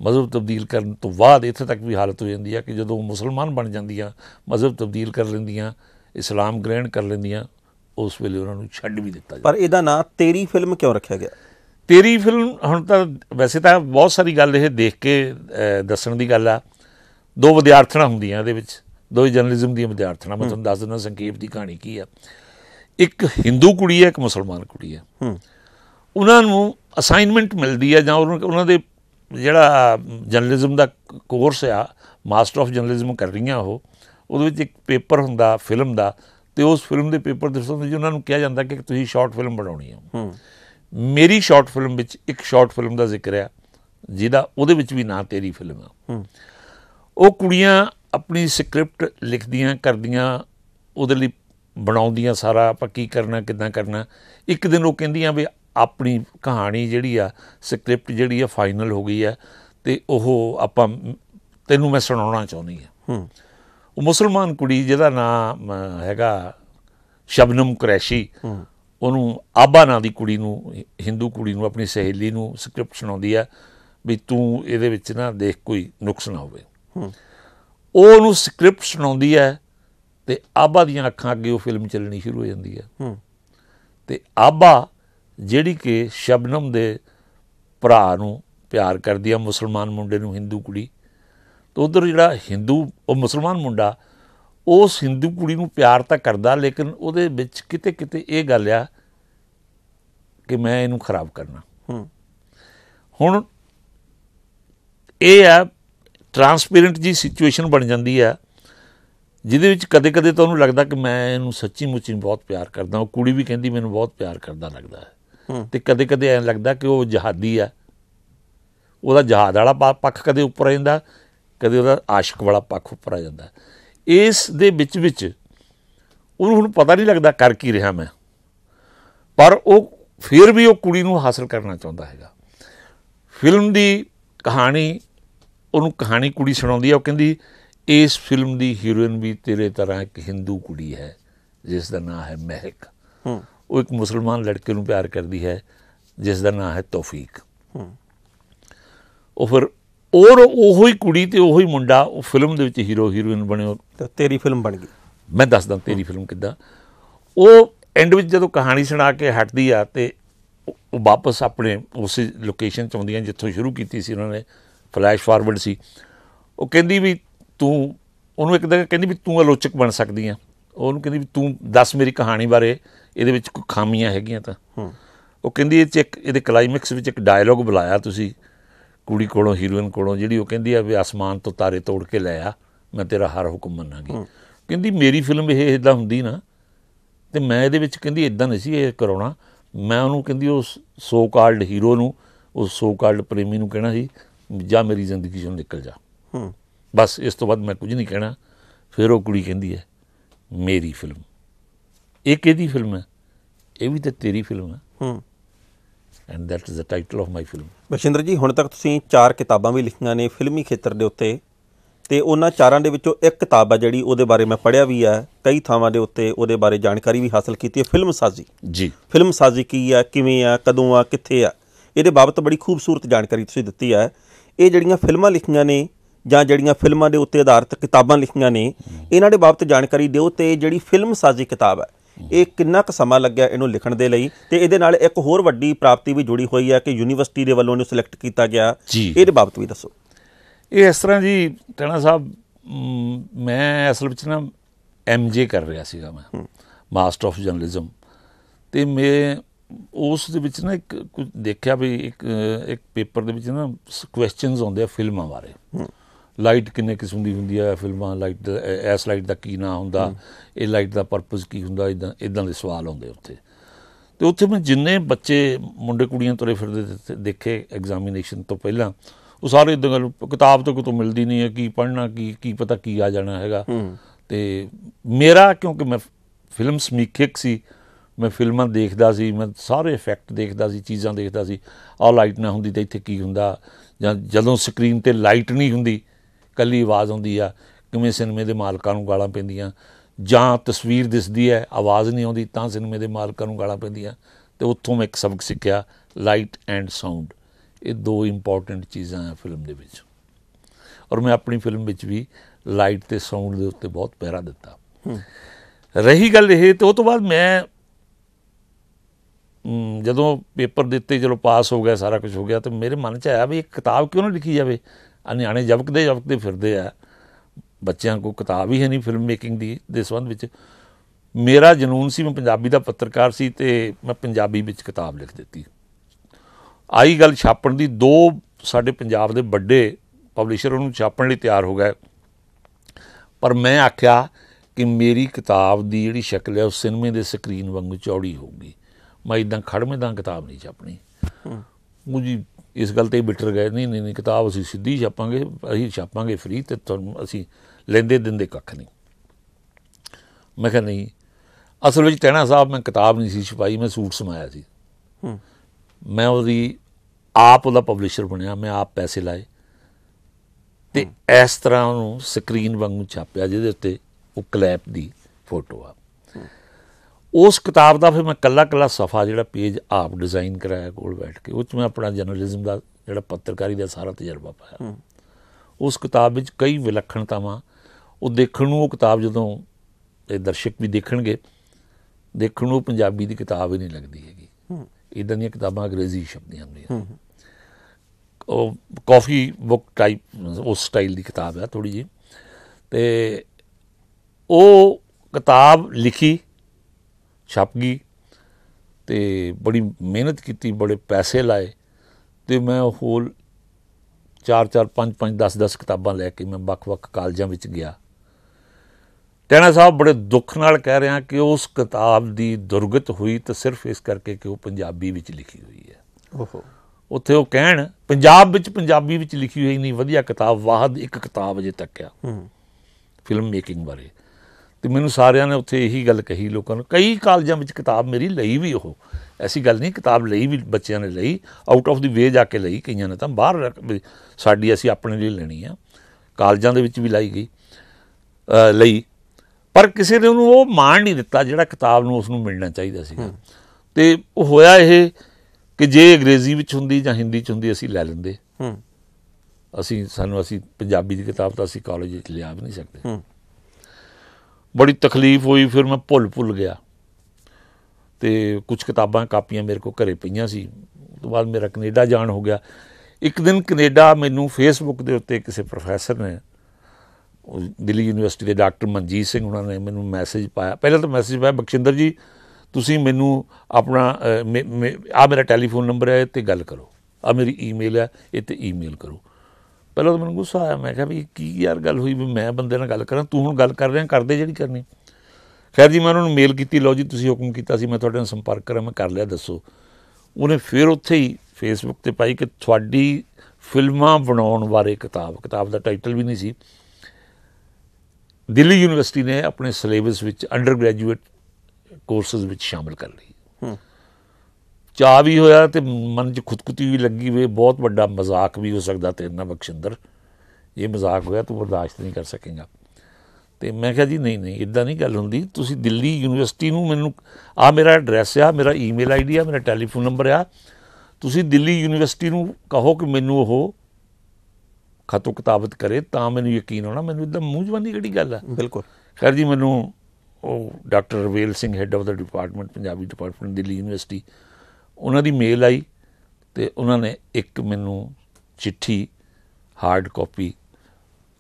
ਮਜ਼ਹਬ ਤਬਦੀਲ ਕਰਨ ਤੋਂ ਬਾਅਦ ਇੱਥੇ ਤੱਕ ਵੀ ਹਾਲਤ ਹੋ ਜਾਂਦੀ ਹੈ ਕਿ ਜਦੋਂ ਮੁਸਲਮਾਨ ਬਣ ਜਾਂਦੀਆਂ ਮਜ਼ਹਬ ਤਬਦੀਲ ਕਰ ਲੈਂਦੀਆਂ ਇਸਲਾਮ ਗ੍ਰਹਿਣ ਕਰ ਲੈਂਦੀਆਂ ਉਸ ਵੇਲੇ ਉਹਨਾਂ ਨੂੰ ਛੱਡ ਵੀ ਦਿੱਤਾ ਜਾਂਦਾ ਪਰ ਇਹਦਾ ਨਾਂ ਤੇਰੀ ਫਿਲਮ ਕਿਉਂ ਰੱਖਿਆ ਗਿਆ ਤੇਰੀ ਫਿਲਮ ਹੁਣ ਤਾਂ ਵੈਸੇ ਤਾਂ ਬਹੁਤ ਸਾਰੀ ਗੱਲ ਇਹ ਦੇਖ ਕੇ ਦੱਸਣ ਦੀ ਗੱਲ ਆ ਦੋ ਵਿਦਿਆਰਥਣਾਂ ਹੁੰਦੀਆਂ ਇਹਦੇ ਵਿੱਚ ਦੋ ਜਰਨਲਿਜ਼ਮ ਦੀਆਂ ਵਿਦਿਆਰਥਣਾਂ ਮੈਂ ਤੁਹਾਨੂੰ ਦੱਸ ਦਿੰਦਾ ਸੰਖੇਪ ਦੀ ਕਹਾਣੀ ਕੀ ਆ ਇੱਕ ਹਿੰਦੂ ਕੁੜੀ ਹੈ ਇੱਕ ਮੁਸਲਮਾਨ ਕੁੜੀ ਹੈ ਉਹਨਾਂ ਨੂੰ ਅਸਾਈਨਮੈਂਟ ਮਿਲਦੀ ਹੈ ਜਾਂ ਉਹਨਾਂ ਦੇ ਜਿਹੜਾ ਜਰਨਲਿਜ਼ਮ ਦਾ ਕੋਰਸ ਆ ਮਾਸਟਰ ਆਫ ਜਰਨਲਿਜ਼ਮ ਕਰ ਰਹੀਆਂ ਉਹ ਉਹਦੇ ਵਿੱਚ ਇੱਕ ਪੇਪਰ ਹੁੰਦਾ ਫਿਲਮ ਦਾ ਤੇ ਉਸ ਫਿਲਮ ਦੇ ਪੇਪਰ ਦੇ ਵਿੱਚ ਉਹਨਾਂ ਨੂੰ ਕਿਹਾ ਜਾਂਦਾ ਕਿ ਤੁਸੀਂ ਸ਼ਾਰਟ ਫਿਲਮ ਬਣਾਉਣੀ ਹੈ ਮੇਰੀ ਸ਼ਾਰਟ ਫਿਲਮ ਵਿੱਚ ਇੱਕ ਸ਼ਾਰਟ ਫਿਲਮ ਦਾ ਜ਼ਿਕਰ ਆ ਜਿਹਦਾ ਉਹਦੇ ਵਿੱਚ ਵੀ ਨਾਂ ਤੇਰੀ ਫਿਲਮ ਆ ਉਹ ਕੁੜੀਆਂ ਆਪਣੀ ਸਕ੍ਰਿਪਟ ਲਿਖਦੀਆਂ ਕਰਦੀਆਂ ਉਹਦੇ ਲਈ ਬਣਾਉਂਦੀਆਂ ਸਾਰਾ ਆਪਾਂ ਕੀ ਕਰਨਾ ਕਿੱਦਾਂ ਕਰਨਾ ਇੱਕ ਦਿਨ ਉਹ ਕਹਿੰਦੀਆਂ ਵੀ ਆਪਣੀ ਕਹਾਣੀ ਜਿਹੜੀ ਆ ਸਕ੍ਰਿਪਟ ਜਿਹੜੀ ਆ ਫਾਈਨਲ ਹੋ ਗਈ ਆ ਤੇ ਉਹ ਆਪਾਂ ਤੈਨੂੰ ਮੈਂ ਸੁਣਾਉਣਾ ਚਾਹੁੰਦੀ ਆ ਹੂੰ ਉਹ ਮੁਸਲਮਾਨ ਕੁੜੀ ਜਿਹਦਾ ਨਾਮ ਹੈਗਾ ਸ਼ਬਨਮ ਕੁਰੈਸ਼ੀ ਉਹਨੂੰ ਆਬਾ ਨਾਂ ਦੀ ਕੁੜੀ ਨੂੰ Hindu ਕੁੜੀ ਨੂੰ ਆਪਣੀ ਸਹੇਲੀ ਨੂੰ ਸਕ੍ਰਿਪਟ ਸੁਣਾਉਂਦੀ ਆ ਵੀ ਤੂੰ ਇਹਦੇ ਵਿੱਚ ਨਾ ਦੇਖ ਕੋਈ ਨੁਕਸ ਨਾ ਹੋਵੇ ਉਹ ਉਹਨੂੰ ਸਕ੍ਰਿਪਟ ਸੁਣਾਉਂਦੀ ਆ ਤੇ ਆਬਾ ਦੀਆਂ ਅੱਖਾਂ ਅੱਗੇ ਉਹ ਫਿਲਮ ਚੱਲਣੀ ਸ਼ੁਰੂ ਹੋ ਜਾਂਦੀ ਆ ਤੇ ਆਬਾ ਜਿਹੜੀ ਕਿ ਸ਼ਬਨਮ ਦੇ ਭਰਾ ਨੂੰ ਪਿਆਰ ਕਰਦੀ ਆ ਮੁਸਲਮਾਨ ਮੁੰਡੇ ਨੂੰ ਹਿੰਦੂ ਕੁੜੀ ਤਾਂ ਉਧਰ ਜਿਹੜਾ ਹਿੰਦੂ ਉਹ ਮੁਸਲਮਾਨ ਮੁੰਡਾ ਉਸ ਹਿੰਦੂ ਕੁੜੀ ਨੂੰ ਪਿਆਰ ਤਾਂ ਕਰਦਾ ਲੇਕਿਨ ਉਹਦੇ ਵਿੱਚ ਕਿਤੇ ਕਿਤੇ ਇਹ ਗੱਲ ਆ ਕਿ ਮੈਂ ਇਹਨੂੰ ਖਰਾਬ ਕਰਨਾ ਹੁਣ ਇਹ ਆ ਟਰਾਂਸਪੇਰੈਂਟ ਜੀ ਸਿਚੁਏਸ਼ਨ ਬਣ ਜਾਂਦੀ ਆ ਜਿਹਦੇ ਵਿੱਚ ਕਦੇ-ਕਦੇ ਤੁਹਾਨੂੰ ਲੱਗਦਾ ਕਿ ਮੈਂ ਇਹਨੂੰ ਸੱਚੀ-ਮੁੱਚੀ ਬਹੁਤ ਪਿਆਰ ਕਰਦਾ ਉਹ ਕੁੜੀ ਵੀ ਕਹਿੰਦੀ ਮੈਨੂੰ ਬਹੁਤ ਪਿਆਰ ਕਰਦਾ ਲੱਗਦਾ ਹੈ ਤੇ ਕਦੇ ਕਦੇ ਐਂ ਲੱਗਦਾ ਕਿ ਉਹ ਜਹਾਦੀ ਆ ਉਹਦਾ ਜਹਾਦ ਵਾਲਾ ਪੱਖ ਕਦੇ ਉੱਪਰ ਆ ਜਾਂਦਾ ਕਦੇ ਉਹਦਾ ਆਸ਼ਿਕ ਵਾਲਾ ਪੱਖ ਉੱਪਰ ਆ ਜਾਂਦਾ ਇਸ ਦੇ ਵਿੱਚ ਵਿੱਚ ਉਹਨੂੰ ਹੁਣ ਪਤਾ ਨਹੀਂ ਲੱਗਦਾ ਕਰ ਕੀ ਰਿਹਾ ਮੈਂ ਪਰ ਉਹ ਫਿਰ ਵੀ ਉਹ ਕੁੜੀ ਨੂੰ ਹਾਸਲ ਕਰਨਾ ਚਾਹੁੰਦਾ ਹੈਗਾ ਫਿਲਮ ਦੀ ਕਹਾਣੀ ਉਹਨੂੰ ਕਹਾਣੀ ਕੁੜੀ ਸੁਣਾਉਂਦੀ ਹੈ ਉਹ ਕਹਿੰਦੀ ਇਸ ਫਿਲਮ ਦੀ ਹੀਰੋਇਨ ਵੀ ਤੇਰੇ ਤਰ੍ਹਾਂ ਇੱਕ ਹਿੰਦੂ ਕੁੜੀ ਹੈ ਜਿਸ ਦਾ ਨਾਮ ਹੈ ਮਹਿਕ ਹੂੰ ਉਹ ਇੱਕ ਮੁਸਲਮਾਨ ਲੜਕੇ ਨੂੰ ਪਿਆਰ ਕਰਦੀ ਹੈ ਜਿਸ ਦਾ ਨਾਮ ਹੈ ਤੌਫੀਕ ਉਹ ਫਿਰ ਔਰ ਉਹੋ ਹੀ ਕੁੜੀ ਤੇ ਉਹ ਹੀ ਮੁੰਡਾ ਉਹ ਫਿਲਮ ਦੇ ਵਿੱਚ ਹੀਰੋ ਹੀਰੋਇਨ ਬਣਿਓ ਤੇਰੀ ਫਿਲਮ ਬਣ ਗਈ ਮੈਂ ਦੱਸਦਾ ਤੇਰੀ ਫਿਲਮ ਕਿੱਦਾਂ ਉਹ ਐਂਡ ਵਿੱਚ ਜਦੋਂ ਕਹਾਣੀ ਸੁਣਾ ਕੇ ਹਟਦੀ ਆ ਤੇ ਉਹ ਵਾਪਸ ਆਪਣੇ ਉਸੇ ਲੋਕੇਸ਼ਨ 'ਚ ਆਉਂਦੀਆਂ ਜਿੱਥੋਂ ਸ਼ੁਰੂ ਕੀਤੀ ਸੀ ਉਹਨਾਂ ਨੇ ਫਲੈਸ਼ ਫਾਰਵਰਡ ਸੀ ਉਹ ਕਹਿੰਦੀ ਵੀ ਤੂੰ ਉਹਨੂੰ ਇੱਕ ਦਿਨ ਕਹਿੰਦੀ ਵੀ ਤੂੰ ਆਲੋਚਕ ਬਣ ਸਕਦੀ ਆ ਉਹਨੂੰ ਕਹਿੰਦੀ ਵੀ ਤੂੰ ਦੱਸ ਮੇਰੀ ਕਹਾਣੀ ਬਾਰੇ ਇਹਦੇ ਵਿੱਚ ਕੋਈ ਖਾਮੀਆਂ ਹੈਗੀਆਂ ਤਾਂ ਉਹ ਕਹਿੰਦੀ ਇਹ ਚ ਇੱਕ ਇਹਦੇ ਕਲਾਈਮੈਕਸ ਵਿੱਚ ਇੱਕ ਡਾਇਲੋਗ ਬੁਲਾਇਆ ਤੁਸੀਂ ਕੁੜੀ ਕੋਲੋਂ ਹੀਰੋਇਨ ਕੋਲੋਂ ਜਿਹੜੀ ਉਹ ਕਹਿੰਦੀ ਆ ਵੀ ਅਸਮਾਨ ਤੋਂ ਤਾਰੇ ਤੋੜ ਕੇ ਲੈ ਆ ਮੈਂ ਤੇਰਾ ਹਰ ਹੁਕਮ ਮੰਨਾਂਗੀ ਕਹਿੰਦੀ ਮੇਰੀ ਫਿਲਮ ਇਹ ਇਦਾਂ ਹੁੰਦੀ ਨਾ ਤੇ ਮੈਂ ਇਹਦੇ ਵਿੱਚ ਕਹਿੰਦੀ ਇਦਾਂ ਨਹੀਂ ਸੀ ਇਹ ਕਰਾਉਣਾ ਮੈਂ ਉਹਨੂੰ ਕਹਿੰਦੀ ਉਸ ਸੋ ਕਾਲਡ ਹੀਰੋ ਨੂੰ ਉਸ ਸੋ ਕਾਲਡ ਪ੍ਰੇਮੀ ਨੂੰ ਕਹਿਣਾ ਸੀ ਜਾ ਮੇਰੀ ਜ਼ਿੰਦਗੀ ਚੋਂ ਨਿਕਲ ਜਾ ਹੂੰ ਬਸ ਇਸ ਤੋਂ ਬਾਅਦ ਮੈਂ ਕੁਝ ਨਹੀਂ ਕਹਿਣਾ ਫਿਰ ਉਹ ਕੁੜੀ ਕਹਿੰਦੀ ਹੈ ਮੇਰੀ ਫਿਲਮ ਇਹ ਕਿਹਦੀ ਫਿਲਮ ਹੈ ਇਹ ਵੀ ਤਾਂ ਤੇਰੀ ਫਿਲਮ ਹੈ hmm and that is the title of my film Bashinder ji ਹੁਣ ਤੱਕ ਤੁਸੀਂ ਚਾਰ ਕਿਤਾਬਾਂ ਵੀ ਲਿਖੀਆਂ ਨੇ ਫਿਲਮੀ ਖੇਤਰ ਦੇ ਉੱਤੇ ਤੇ ਉਹਨਾਂ ਚਾਰਾਂ ਦੇ ਵਿੱਚੋਂ ਇੱਕ ਕਿਤਾਬ ਆ ਜਿਹੜੀ ਉਹਦੇ ਬਾਰੇ ਮੈਂ ਪੜਿਆ ਵੀ ਆ ਕਈ ਥਾਵਾਂ ਦੇ ਉੱਤੇ ਉਹਦੇ ਬਾਰੇ ਜਾਣਕਾਰੀ ਵੀ ਹਾਸਲ ਕੀਤੀ ਹੈ ਫਿਲਮ ਸਾਜ਼ੀ ਜੀ ਫਿਲਮ ਸਾਜ਼ੀ ਕੀ ਆ ਕਿਵੇਂ ਆ ਕਦੋਂ ਆ ਕਿੱਥੇ ਆ ਇਹਦੇ ਬਾਬਤ ਬੜੀ ਖੂਬਸੂਰਤ ਜਾਣਕਾਰੀ ਤੁਸੀਂ ਦਿੱਤੀ ਆ ਇਹ ਜਿਹੜੀਆਂ ਫਿਲਮਾਂ ਲਿਖੀਆਂ ਨੇ ਜਾਂ ਜਿਹੜੀਆਂ ਫਿਲਮਾਂ ਦੇ ਉੱਤੇ ਆਧਾਰਿਤ ਕਿਤਾਬਾਂ ਲਿਖੀਆਂ ਨੇ ਇਹਨਾਂ ਦੇ ਬਾਬਤ ਜਾਣਕਾਰੀ ਦਿਓ ਤੇ ਜਿਹੜੀ ਫਿਲਮ ਸਾਜ਼ੀ ਕਿਤਾਬ ਹੈ ਇਹ ਕਿੰਨਾ ਕੁ ਸਮਾਂ ਲੱਗਿਆ ਇਹਨੂੰ ਲਿਖਣ ਦੇ ਲਈ ਤੇ ਇਹਦੇ ਨਾਲ ਇੱਕ ਹੋਰ ਵੱਡੀ ਪ੍ਰਾਪਤੀ ਵੀ ਜੁੜੀ ਹੋਈ ਹੈ ਕਿ ਯੂਨੀਵਰਸਿਟੀ ਦੇ ਵੱਲੋਂ ਇਹਨੂੰ ਸਿਲੈਕਟ ਕੀਤਾ ਗਿਆ ਇਹਦੇ ਬਾਬਤ ਵੀ ਦੱਸੋ ਇਹ ਇਸ ਤਰ੍ਹਾਂ ਜੀ ਟੈਣਾ ਸਾਹਿਬ ਮੈਂ ਅਸਲ ਵਿੱਚ ਨਾ ਐਮਜੇ ਕਰ ਰਿਹਾ ਸੀਗਾ ਮੈਂ ਮਾਸਟਰ ਆਫ ਜਰਨਲਿਜ਼ਮ ਤੇ ਮੈਂ ਉਸ ਦੇ ਵਿੱਚ ਨਾ ਇੱਕ ਦੇਖਿਆ ਵੀ ਇੱਕ ਇੱਕ ਪੇਪਰ ਦੇ ਵਿੱਚ ਨਾ ਕੁਐਸਚਨਸ ਆਉਂਦੇ ਆ ਫਿਲਮਾਂ ਬਾਰੇ ਲਾਈਟ ਕਿੰਨੇ ਕਿਸਮ ਦੀ ਹੁੰਦੀ ਹੈ ਫਿਲਮਾਂ ਲਾਈਟ ਐਸ ਲਾਈਟ ਦਾ ਕੀ ਨਾਮ ਹੁੰਦਾ ਇਹ ਲਾਈਟ ਦਾ ਪਰਪਸ ਕੀ ਹੁੰਦਾ ਇਦਾਂ ਇਦਾਂ ਦੇ ਸਵਾਲ ਆਉਂਦੇ ਉੱਥੇ ਤੇ ਉੱਥੇ ਮੈਂ ਜਿੰਨੇ ਬੱਚੇ ਮੁੰਡੇ ਕੁੜੀਆਂ ਤੁਰੇ ਫਿਰਦੇ ਦੇਖੇ ਐਗਜ਼ਾਮੀਨੇਸ਼ਨ ਤੋਂ ਪਹਿਲਾਂ ਉਹ ਸਾਰੇ ਇਦਾਂ ਗੱਲ ਕਿਤਾਬ ਤੋਂ ਕਿਤੋਂ ਮਿਲਦੀ ਨਹੀਂ ਹੈ ਕੀ ਪੜ੍ਹਨਾ ਕੀ ਕੀ ਪਤਾ ਕੀ ਆ ਜਾਣਾ ਹੈਗਾ ਤੇ ਮੇਰਾ ਕਿਉਂਕਿ ਮੈਂ ਫਿਲਮ ਸਮੀਖਕ ਸੀ ਮੈਂ ਫਿਲਮਾਂ ਦੇਖਦਾ ਸੀ ਮੈਂ ਸਾਰੇ ਇਫੈਕਟ ਦੇਖਦਾ ਸੀ ਚੀਜ਼ਾਂ ਦੇਖਦਾ ਸੀ ਆ ਲਾਈਟ ਨਾ ਹੁੰਦੀ ਤਾਂ ਇੱਥੇ ਕੀ ਹੁੰਦਾ ਜਾਂ ਜਦੋਂ ਸਕਰੀਨ ਤੇ ਲਾਈਟ ਨਹੀਂ ਹੁੰਦੀ ਕੱਲੀ ਆਵਾਜ਼ ਆਉਂਦੀ ਆ ਕਿਵੇਂ ਸਿਨੇਮੇ ਦੇ ਮਾਲਕਾਂ ਨੂੰ ਗਾਲਾਂ ਪੈਂਦੀਆਂ ਜਾਂ ਤਸਵੀਰ ਦਿਸਦੀ ਹੈ ਆਵਾਜ਼ ਨਹੀਂ ਆਉਂਦੀ ਤਾਂ ਸਿਨੇਮੇ ਦੇ ਮਾਲਕਾਂ ਨੂੰ ਗਾਲਾਂ ਪੈਂਦੀਆਂ ਤੇ ਉੱਥੋਂ ਮੈਂ ਇੱਕ ਸਬਕ ਸਿੱਖਿਆ ਲਾਈਟ ਐਂਡ ਸਾਊਂਡ ਇਹ ਦੋ ਇੰਪੋਰਟੈਂਟ ਚੀਜ਼ਾਂ ਆ ਫਿਲਮ ਦੇ ਵਿੱਚ ਔਰ ਮੈਂ ਆਪਣੀ ਫਿਲਮ ਵਿੱਚ ਵੀ ਲਾਈਟ ਤੇ ਸਾਊਂਡ ਦੇ ਉੱਤੇ ਬਹੁਤ ਪਹਿਰਾ ਦਿੱਤਾ ਰਹੀ ਗੱਲ ਇਹ ਤੇ ਉਹ ਤੋਂ ਬਾਅਦ ਮੈਂ ਜਦੋਂ ਪੇਪਰ ਦਿੱਤੇ ਚਲੋ ਪਾਸ ਹੋ ਗਿਆ ਸਾਰਾ ਕੁਝ ਹੋ ਗਿਆ ਤੇ ਮੇਰੇ ਮਨ 'ਚ ਆਇਆ ਵੀ ਇੱਕ ਕਿਤਾਬ ਕਿਉਂ ਨਾ ਲਿਖੀ ਜਾਵੇ ਆ ਨਿਆਣੇ ਜਵਕਦੇ ਜਵਕਦੇ ਫਿਰਦੇ ਆ ਬੱਚਿਆਂ ਕੋ ਕਿਤਾਬ ਹੀ ਹੈ ਨਹੀਂ ਫਿਲਮ ਮੇਕਿੰਗ ਦੀ ਦੇ ਸੰਬੰਧ ਵਿੱਚ ਮੇਰਾ ਜਨੂਨ ਸੀ ਮੈਂ ਪੰਜਾਬੀ ਦਾ ਪੱਤਰਕਾਰ ਸੀ ਤੇ ਮੈਂ ਪੰਜਾਬੀ ਵਿੱਚ ਕਿਤਾਬ ਲਿਖ ਦਿੱਤੀ ਆਈ ਗੱਲ ਛਾਪਣ ਦੀ ਦੋ ਸਾਡੇ ਪੰਜਾਬ ਦੇ ਵੱਡੇ ਪਬਲਿਸ਼ਰ ਉਹਨੂੰ ਛਾਪਣ ਲਈ ਤਿਆਰ ਹੋ ਗਏ ਪਰ ਮੈਂ ਆਖਿਆ ਕਿ ਮੇਰੀ ਕਿਤਾਬ ਦੀ ਜਿਹੜੀ ਸ਼ਕਲ ਹੈ ਉਹ ਸਿਨੇਮੇ ਦੇ ਸਕਰੀਨ ਵਾਂਗੂ ਚੌੜੀ ਹੋਊਗੀ ਮੈਂ ਇਦਾਂ ਖੜਮੇ ਦਾ ਕਿਤਾਬ ਨਹੀਂ ਛਾਪਣੀ ਮੂਜੀ ਇਸ ਗੱਲ ਤੇ ਬਿਟਰ ਗਏ ਨਹੀਂ ਨਹੀਂ ਨਹੀਂ ਕਿਤਾਬ ਅਸੀਂ ਸਿੱਧੀ ਛਾਪਾਂਗੇ ਅਸੀਂ ਛਾਪਾਂਗੇ ਫ੍ਰੀ ਤੇ ਤੁਹਾਨੂੰ ਅਸੀਂ ਲੈਂਦੇ ਦਿੰਦੇ ਕੱਖ ਨਹੀਂ ਮੈਂ ਕਿਹਾ ਨਹੀਂ ਅਸਲ ਵਿੱਚ ਟੈਣਾ ਸਾਹਿਬ ਮੈਂ ਕਿਤਾਬ ਨਹੀਂ ਸੀ ਛਪਾਈ ਮੈਂ ਸੂਟ ਸਮਾਇਆ ਸੀ ਮੈਂ ਉਹਦੀ ਆਪ ਉਹਦਾ ਪਬਲਿਸ਼ਰ ਬਣਿਆ ਮੈਂ ਆਪ ਪੈਸੇ ਲਾਏ ਤੇ ਇਸ ਤਰ੍ਹਾਂ ਉਹਨੂੰ ਸਕਰੀਨ ਵਾਂਗੂ ਛਾਪਿਆ ਜਿਹਦੇ ਉੱਤੇ ਉਹ ਕਲੈਪ ਦੀ ਫੋਟੋ ਆ ਉਸ ਕਿਤਾਬ ਦਾ ਫਿਰ ਮੈਂ ਕੱਲਾ ਕੱਲਾ ਸਫਾ ਜਿਹੜਾ ਪੇਜ ਆਪ ਡਿਜ਼ਾਈਨ ਕਰਾਇਆ ਕੋਲ ਬੈਠ ਕੇ ਉਹ ਚ ਮੈਂ ਆਪਣਾ ਜਰਨਲਿਜ਼ਮ ਦਾ ਜਿਹੜਾ ਪੱਤਰਕਾਰੀ ਦਾ ਸਾਰਾ ਤਜਰਬਾ ਪਾਇਆ ਉਸ ਕਿਤਾਬ ਵਿੱਚ ਕਈ ਵਿਲੱਖਣਤਾਵਾਂ ਉਹ ਦੇਖਣ ਨੂੰ ਉਹ ਕਿਤਾਬ ਜਦੋਂ ਇਹ ਦਰਸ਼ਕ ਵੀ ਦੇਖਣਗੇ ਦੇਖਣ ਨੂੰ ਪੰਜਾਬੀ ਦੀ ਕਿਤਾਬ ਹੀ ਨਹੀਂ ਲੱਗਦੀ ਹੈਗੀ ਇਦਾਂ ਦੀਆਂ ਕਿਤਾਬਾਂ ਅੰਗਰੇਜ਼ੀ ਸ਼ਬਦੀਆਂ ਹੁੰਦੀਆਂ ਉਹ ਕਾਫੀ ਬੁੱਕ ਟਾਈਪ ਉਸ ਸਟਾਈਲ ਦੀ ਕਿਤਾਬ ਹੈ ਥੋੜੀ ਜੀ ਤੇ ਉਹ ਕਿਤਾਬ ਲਿਖੀ ਛਪ ਗਈ ਤੇ ਬੜੀ ਮਿਹਨਤ ਕੀਤੀ ਬੜੇ ਪੈਸੇ ਲਾਏ ਤੇ ਮੈਂ ਹੋਲ 4 4 5 5 10 10 ਕਿਤਾਬਾਂ ਲੈ ਕੇ ਮੈਂ ਵੱਖ-ਵੱਖ ਕਾਲਜਾਂ ਵਿੱਚ ਗਿਆ ਟੈਣਾ ਸਾਹਿਬ ਬੜੇ ਦੁੱਖ ਨਾਲ ਕਹਿ ਰਿਹਾ ਕਿ ਉਸ ਕਿਤਾਬ ਦੀ ਦੁਰਗਤ ਹੋਈ ਤਾਂ ਸਿਰਫ ਇਸ ਕਰਕੇ ਕਿ ਉਹ ਪੰਜਾਬੀ ਵਿੱਚ ਲਿਖੀ ਹੋਈ ਹੈ ਓਹੋ ਉੱਥੇ ਉਹ ਕਹਿਣ ਪੰਜਾਬ ਵਿੱਚ ਪੰਜਾਬੀ ਵਿੱਚ ਲਿਖੀ ਹੋਈ ਨਹੀਂ ਵਧੀਆ ਕਿਤਾਬ ਵਾਹਦ ਇੱਕ ਕਿਤਾਬ ਅਜੇ ਤੱਕ ਆ ਹੂੰ ਫਿਲਮ ਮੇਕਿੰਗ ਬਾਰੇ ਤੇ ਮੈਨੂੰ ਸਾਰਿਆਂ ਨੇ ਉੱਥੇ ਇਹੀ ਗੱਲ ਕਹੀ ਲੋਕਾਂ ਨੂੰ ਕਈ ਕਾਲਜਾਂ ਵਿੱਚ ਕਿਤਾਬ ਮੇਰੀ ਲਈ ਵੀ ਉਹ ਐਸੀ ਗੱਲ ਨਹੀਂ ਕਿਤਾਬ ਲਈ ਵੀ ਬੱਚਿਆਂ ਨੇ ਲਈ ਆਊਟ ਆਫ ਦੀ ਵੇ ਜਾ ਕੇ ਲਈ ਕਈਆਂ ਨੇ ਤਾਂ ਬਾਹਰ ਸਾਡੀ ਅਸੀਂ ਆਪਣੇ ਲਈ ਲੈਣੀ ਆ ਕਾਲਜਾਂ ਦੇ ਵਿੱਚ ਵੀ ਲਾਈ ਗਈ ਲਈ ਪਰ ਕਿਸੇ ਨੇ ਉਹਨੂੰ ਉਹ ਮਾਣ ਨਹੀਂ ਦਿੱਤਾ ਜਿਹੜਾ ਕਿਤਾਬ ਨੂੰ ਉਸ ਨੂੰ ਮਿਲਣਾ ਚਾਹੀਦਾ ਸੀਗਾ ਤੇ ਉਹ ਹੋਇਆ ਇਹ ਕਿ ਜੇ ਅੰਗਰੇਜ਼ੀ ਵਿੱਚ ਹੁੰਦੀ ਜਾਂ ਹਿੰਦੀ ਚ ਹੁੰਦੀ ਅਸੀਂ ਲੈ ਲੈਂਦੇ ਅਸੀਂ ਸਾਨੂੰ ਅਸੀਂ ਪੰਜਾਬੀ ਦੀ ਕਿਤਾਬ ਤਾਂ ਅਸੀਂ ਕਾਲਜ ਵਿੱਚ ਲਿਆ ਵੀ ਨਹੀਂ ਸਕਦੇ ਬੜੀ ਤਕਲੀਫ ਹੋਈ ਫਿਰ ਮੈਂ ਭੁੱਲ ਭੁੱਲ ਗਿਆ ਤੇ ਕੁਝ ਕਿਤਾਬਾਂ ਕਾਪੀਆਂ ਮੇਰੇ ਕੋਲ ਘਰੇ ਪਈਆਂ ਸੀ ਉਸ ਤੋਂ ਬਾਅਦ ਮੇਰਾ ਕੈਨੇਡਾ ਜਾਣ ਹੋ ਗਿਆ ਇੱਕ ਦਿਨ ਕੈਨੇਡਾ ਮੈਨੂੰ ਫੇਸਬੁੱਕ ਦੇ ਉੱਤੇ ਕਿਸੇ ਪ੍ਰੋਫੈਸਰ ਨੇ ਦਿੱਲੀ ਯੂਨੀਵਰਸਿਟੀ ਦੇ ਡਾਕਟਰ ਮਨਜੀਤ ਸਿੰਘ ਉਹਨਾਂ ਨੇ ਮੈਨੂੰ ਮੈਸੇਜ ਪਾਇਆ ਪਹਿਲਾਂ ਤਾਂ ਮੈਸੇਜ ਪਾਇਆ ਬਖਸ਼ਿੰਦਰ ਜੀ ਤੁਸੀਂ ਮੈਨੂੰ ਆਪਣਾ ਆ ਮੇਰਾ ਟੈਲੀਫੋਨ ਨੰਬਰ ਹੈ ਤੇ ਗੱਲ ਕਰੋ ਆ ਮੇਰੀ ਈਮੇਲ ਹੈ ਇਹ ਤੇ ਈਮੇਲ ਕਰੋ ਪਹਿਲਾਂ ਤਾਂ ਮੈਨੂੰ ਗੁੱਸਾ ਆਇਆ ਮੈਂ ਕਿਹਾ ਵੀ ਕੀ ਯਾਰ ਗੱਲ ਹੋਈ ਵੀ ਮੈਂ ਬੰਦੇ ਨਾਲ ਗੱਲ ਕਰਾਂ ਤੂੰ ਹੁਣ ਗੱਲ ਕਰ ਰਿਹਾ ਕਰਦੇ ਜਿਹੜੀ ਕਰਨੀ ਖੈਰ ਜੀ ਮੈਂ ਉਹਨਾਂ ਨੂੰ ਮੇਲ ਕੀਤੀ ਲਓ ਜੀ ਤੁਸੀਂ ਹੁਕਮ ਕੀਤਾ ਸੀ ਮੈਂ ਤੁਹਾਡੇ ਨਾਲ ਸੰਪਰਕ ਕਰਾਂ ਮੈਂ ਕਰ ਲਿਆ ਦੱਸੋ ਉਹਨੇ ਫਿਰ ਉੱਥੇ ਹੀ ਫੇਸਬੁੱਕ ਤੇ ਪਾਈ ਕਿ ਤੁਹਾਡੀ ਫਿਲਮਾਂ ਬਣਾਉਣ ਬਾਰੇ ਕਿਤਾਬ ਕਿਤਾਬ ਦਾ ਟਾਈਟਲ ਵੀ ਨਹੀਂ ਸੀ ਦਿੱਲੀ ਯੂਨੀਵਰਸਿਟੀ ਨੇ ਆਪਣੇ ਸਿਲੇਬਸ ਵਿੱਚ ਅੰਡਰ ਗ੍ਰੈਜੂਏਟ ਕੋਰਸਸ ਵਿੱਚ ਸ਼ਾਮਲ ਕਰ ਲਈ ਹੂੰ ਚਾਹ ਵੀ ਹੋਇਆ ਤੇ ਮਨ 'ਚ ਖੁਦਕੁਤੀ ਵੀ ਲੱਗੀ ਵੇ ਬਹੁਤ ਵੱਡਾ ਮਜ਼ਾਕ ਵੀ ਹੋ ਸਕਦਾ ਤੇਰੇ ਨਾਲ ਬਖਸ਼ਿੰਦਰ ਇਹ ਮਜ਼ਾਕ ਹੋਇਆ ਤੂੰ ਬਰਦਾਸ਼ਤ ਨਹੀਂ ਕਰ ਸਕੇਗਾ ਤੇ ਮੈਂ ਕਿਹਾ ਜੀ ਨਹੀਂ ਨਹੀਂ ਇਦਾਂ ਨਹੀਂ ਗੱਲ ਹੁੰਦੀ ਤੁਸੀਂ ਦਿੱਲੀ ਯੂਨੀਵਰਸਿਟੀ ਨੂੰ ਮੈਨੂੰ ਆ ਮੇਰਾ ਐਡਰੈਸ ਆ ਮੇਰਾ ਈਮੇਲ ਆਈਡੀ ਆ ਮੇਰਾ ਟੈਲੀਫੋਨ ਨੰਬਰ ਆ ਤੁਸੀਂ ਦਿੱਲੀ ਯੂਨੀਵਰਸਿਟੀ ਨੂੰ ਕਹੋ ਕਿ ਮੈਨੂੰ ਉਹ ਖਤੋ ਕਿਤਾਬਤ ਕਰੇ ਤਾਂ ਮੈਨੂੰ ਯਕੀਨ ਹੋਣਾ ਮੈਨੂੰ ਇਦਾਂ ਮੂੰਹ ਜਵਾਨੀ ਕਿਹੜੀ ਗੱਲ ਆ ਬਿਲਕੁਲ ਖੈਰ ਜੀ ਮੈਨੂੰ ਉਹ doctor Rawel Singh head of the department Punjabi department Delhi university ਉਹਨਾਂ ਦੀ ਮੇਲ ਆਈ ਤੇ ਉਹਨਾਂ ਨੇ ਇੱਕ ਮੈਨੂੰ ਚਿੱਠੀ ਹਾਰਡ ਕਾਪੀ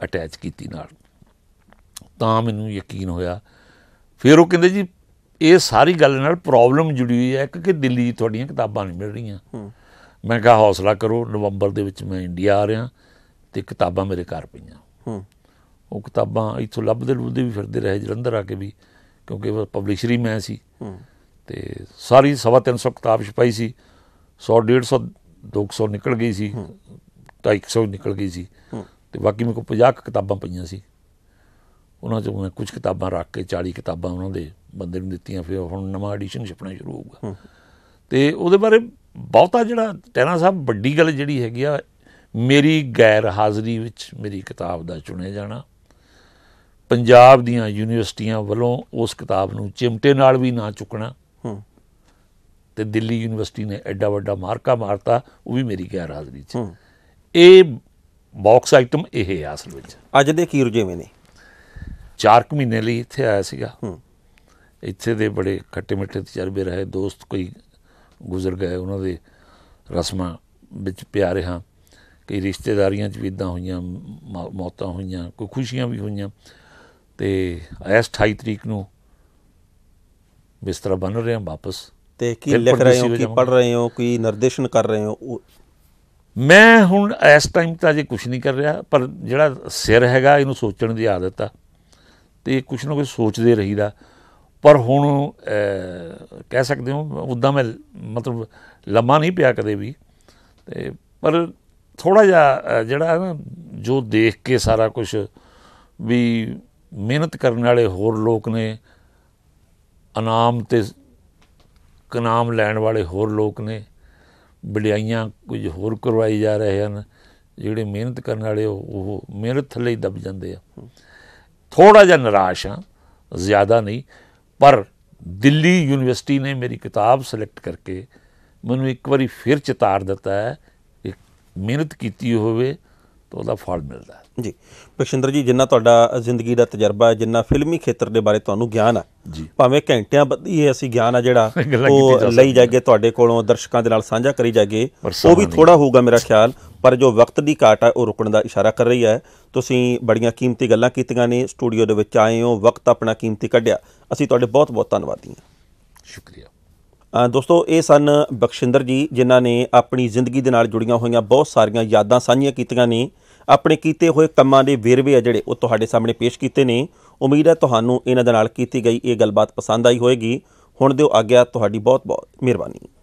ਅਟੈਚ ਕੀਤੀ ਨਾਲ ਤਾਂ ਮੈਨੂੰ ਯਕੀਨ ਹੋਇਆ ਫਿਰ ਉਹ ਕਹਿੰਦੇ ਜੀ ਇਹ ਸਾਰੀ ਗੱਲ ਨਾਲ ਪ੍ਰੋਬਲਮ ਜੁੜੀ ਹੋਈ ਹੈ ਕਿ ਦਿੱਲੀ ਤੁਹਾਡੀਆਂ ਕਿਤਾਬਾਂ ਨਹੀਂ ਮਿਲ ਰਹੀਆਂ ਮੈਂ ਕਿਹਾ ਹੌਸਲਾ ਕਰੋ ਨਵੰਬਰ ਦੇ ਵਿੱਚ ਮੈਂ ਇੰਡੀਆ ਆ ਰਿਹਾ ਤੇ ਕਿਤਾਬਾਂ ਮੇਰੇ ਘਰ ਪਈਆਂ ਉਹ ਕਿਤਾਬਾਂ ਇਥੋਂ ਲੱਭਦੇ ਲੁੱਦੇ ਵੀ ਫਿਰਦੇ ਰਹੇ ਜਲੰਧਰ ਆ ਕੇ ਵੀ ਕਿਉਂਕਿ ਪਬਲਿਸ਼ਰੀ ਮੈਂ ਸੀ ਤੇ ਸਾਰੀ ਸਵਾ 300 ਕਿਤਾਬ ਛਪਾਈ ਸੀ 100 150 200 ਨਿਕਲ ਗਈ ਸੀ 250 ਨਿਕਲ ਗਈ ਸੀ ਤੇ ਬਾਕੀ ਮੇਰੇ ਕੋਲ 50 ਕਿਤਾਬਾਂ ਪਈਆਂ ਸੀ ਉਹਨਾਂ ਚੋਂ ਮੈਂ ਕੁਝ ਕਿਤਾਬਾਂ ਰੱਖ ਕੇ 40 ਕਿਤਾਬਾਂ ਉਹਨਾਂ ਦੇ ਬੰਦੇ ਨੂੰ ਦਿੱਤੀਆਂ ਫਿਰ ਹੁਣ ਨਵਾਂ ਐਡੀਸ਼ਨ ਛਪਣਾ ਸ਼ੁਰੂ ਹੋਊਗਾ ਤੇ ਉਹਦੇ ਬਾਰੇ ਬਹੁਤਾ ਜਿਹੜਾ ਟੈਨਾ ਸਾਹਿਬ ਵੱਡੀ ਗੱਲ ਜਿਹੜੀ ਹੈਗੀ ਆ ਮੇਰੀ ਗੈਰ ਹਾਜ਼ਰੀ ਵਿੱਚ ਮੇਰੀ ਕਿਤਾਬ ਦਾ ਚੁਣਿਆ ਜਾਣਾ ਪੰਜਾਬ ਦੀਆਂ ਯੂਨੀਵਰਸਿਟੀਆਂ ਵੱਲੋਂ ਉਸ ਕਿਤਾਬ ਨੂੰ ਚਿਮਟੇ ਨਾਲ ਵੀ ਨਾ ਚੁੱਕਣਾ ਤੇ ਦਿੱਲੀ ਯੂਨੀਵਰਸਿਟੀ ਨੇ ਐਡਾ ਵੱਡਾ ਮਾਰਕਾ ਮਾਰਤਾ ਉਹ ਵੀ ਮੇਰੀ ਗੈਰ ਹਾਜ਼ਰੀ 'ਚ ਇਹ ਬਾਕਸ ਆਈਟਮ ਇਹ ਹੈ ਅਸਲ ਵਿੱਚ ਅੱਜ ਦੇ ਕੀ ਰੁਝੇਵੇਂ ਨੇ 4 ਮਹੀਨੇ ਲਈ ਇੱਥੇ ਆਇਆ ਸੀਗਾ ਇੱਥੇ ਦੇ ਬੜੇ ਖੱਟੇ ਮਿੱਠੇ ਤਜਰਬੇ ਰਹੇ ਦੋਸਤ ਕੋਈ ਗੁਜ਼ਰ ਗਏ ਉਹਨਾਂ ਦੇ ਰਸਮਾਂ ਵਿੱਚ ਪਿਆ ਰਿਹਾ ਕਈ ਰਿਸ਼ਤੇਦਾਰੀਆਂ 'ਚ ਵੀ ਇਦਾਂ ਹੋਈਆਂ ਮੌਤਾਂ ਹੋਈਆਂ ਕੋਈ ਖੁਸ਼ੀਆਂ ਵੀ ਹੋਈਆਂ ਤੇ ਇਸ 28 ਤਰੀਕ ਨੂੰ ਬਿਸਤਰਾ ਬਣ ਰਹੇ ਹਾਂ ਵਾਪਸ ਤੇ ਕੀ ਲਿਖ ਰਹੇ ਹੋ ਕੀ ਪੜ ਰਹੇ ਹੋ ਕੀ ਨਿਰਦੇਸ਼ਨ ਕਰ ਰਹੇ ਹੋ ਮੈਂ ਹੁਣ ਇਸ ਟਾਈਮ ਤਾਂ ਅਜੇ ਕੁਝ ਨਹੀਂ ਕਰ ਰਿਹਾ ਪਰ ਜਿਹੜਾ ਸਿਰ ਹੈਗਾ ਇਹਨੂੰ ਸੋਚਣ ਦੀ ਆਦਤ ਆ ਤੇ ਕੁਝ ਨਾ ਕੁਝ ਸੋਚਦੇ ਰਹੀਦਾ ਪਰ ਹੁਣ ਕਹਿ ਸਕਦੇ ਹਾਂ ਉਦਾਂ ਮੈਂ ਮਤਲਬ ਲੰਮਾ ਨਹੀਂ ਪਿਆ ਕਦੇ ਵੀ ਤੇ ਪਰ ਥੋੜਾ ਜਿਹਾ ਜਿਹੜਾ ਨਾ ਜੋ ਦੇਖ ਕੇ ਸਾਰਾ ਕੁਝ ਵੀ ਮਿਹਨਤ ਕਰਨ ਵਾਲੇ ਹੋਰ ਲੋਕ ਨੇ ਇਨਾਮ ਤੇ ਕਨਾਮ ਲੈਣ ਵਾਲੇ ਹੋਰ ਲੋਕ ਨੇ ਬੜਾਈਆਂ ਕੁਝ ਹੋਰ ਕਰਵਾਈ ਜਾ ਰਹੇ ਹਨ ਜਿਹੜੇ ਮਿਹਨਤ ਕਰਨ ਵਾਲੇ ਉਹ ਮਿਹਨਤ ਥੱਲੇ ਹੀ ਦਬ ਜਾਂਦੇ ਆ ਥੋੜਾ ਜਿਹਾ ਨਿਰਾਸ਼ ਹਾਂ ਜ਼ਿਆਦਾ ਨਹੀਂ ਪਰ ਦਿੱਲੀ ਯੂਨੀਵਰਸਿਟੀ ਨੇ ਮੇਰੀ ਕਿਤਾਬ ਸਿਲੈਕਟ ਕਰਕੇ ਮੈਨੂੰ ਇੱਕ ਵਾਰੀ ਫਿਰ ਚਿਤਾਰ ਦਿੱਤਾ ਹੈ ਕਿ ਮਿਹਨਤ ਕੀਤੀ ਹੋਵੇ ਤਾਂ ਉਹਦਾ ਫਲ ਮਿਲਦਾ ਹੈ ਜੀ ਬਖਸ਼ਿੰਦਰ ਜੀ ਜਿੰਨਾ ਤੁਹਾਡਾ ਜ਼ਿੰਦਗੀ ਦਾ ਤਜਰਬਾ ਹੈ ਜਿੰਨਾ ਫਿਲਮੀ ਖੇਤਰ ਦੇ ਬਾਰੇ ਤੁਹਾਨੂੰ ਗਿਆਨ ਆ ਭਾਵੇਂ ਘੰਟਿਆਂ ਬੱਧੀ ਹੈ ਅਸੀਂ ਗਿਆਨ ਆ ਜਿਹੜਾ ਉਹ ਲਈ ਜਾਗੇ ਤੁਹਾਡੇ ਕੋਲੋਂ ਦਰਸ਼ਕਾਂ ਦੇ ਨਾਲ ਸਾਂਝਾ ਕਰੀ ਜਾਗੇ ਉਹ ਵੀ ਥੋੜਾ ਹੋਊਗਾ ਮੇਰਾ ਖਿਆਲ ਪਰ ਜੋ ਵਕਤ ਦੀ ਘਾਟ ਹੈ ਉਹ ਰੁਕਣ ਦਾ ਇਸ਼ਾਰਾ ਕਰ ਰਹੀ ਹੈ ਤੁਸੀਂ ਬੜੀਆਂ ਕੀਮਤੀ ਗੱਲਾਂ ਕੀਤੀਆਂ ਨੇ ਸਟੂਡੀਓ ਦੇ ਵਿੱਚ ਆਏ ਹੋ ਵਕਤ ਆਪਣਾ ਕੀਮਤੀ ਕੱਢਿਆ ਅਸੀਂ ਤੁਹਾਡੇ ਬਹੁਤ-ਬਹੁਤ ਧੰਨਵਾਦੀ ਹਾਂ ਸ਼ੁਕਰੀਆ ਦੋਸਤੋ ਇਹ ਸਨ ਬਖਸ਼ਿੰਦਰ ਜੀ ਜਿਨ੍ਹਾਂ ਨੇ ਆਪਣੀ ਜ਼ਿੰਦਗੀ ਦੇ ਨਾਲ ਜੁੜੀਆਂ ਹੋਈਆਂ ਬਹੁਤ ਸਾਰੀਆਂ ਯਾਦਾਂ ਸਾਂਝੀਆਂ ਕੀਤੀਆਂ ਨੇ ਆਪਣੇ ਕੀਤੇ ਹੋਏ ਕੰਮਾਂ ਦੇ ਵੇਰਵੇ ਆ ਜਿਹੜੇ ਉਹ ਤੁਹਾਡੇ ਸਾਹਮਣੇ ਪੇਸ਼ ਕੀਤੇ ਨੇ ਉਮੀਦ ਹੈ ਤੁਹਾਨੂੰ ਇਹਨਾਂ ਦੇ ਨਾਲ ਕੀਤੀ ਗਈ ਇਹ ਗੱਲਬਾਤ ਪਸੰਦ ਆਈ ਹੋਵੇਗੀ ਹੁਣ ਦਿਓ ਆਗਿਆ ਤੁਹਾਡੀ ਬਹੁਤ ਬਹੁਤ ਮਿਹਰਬਾਨੀ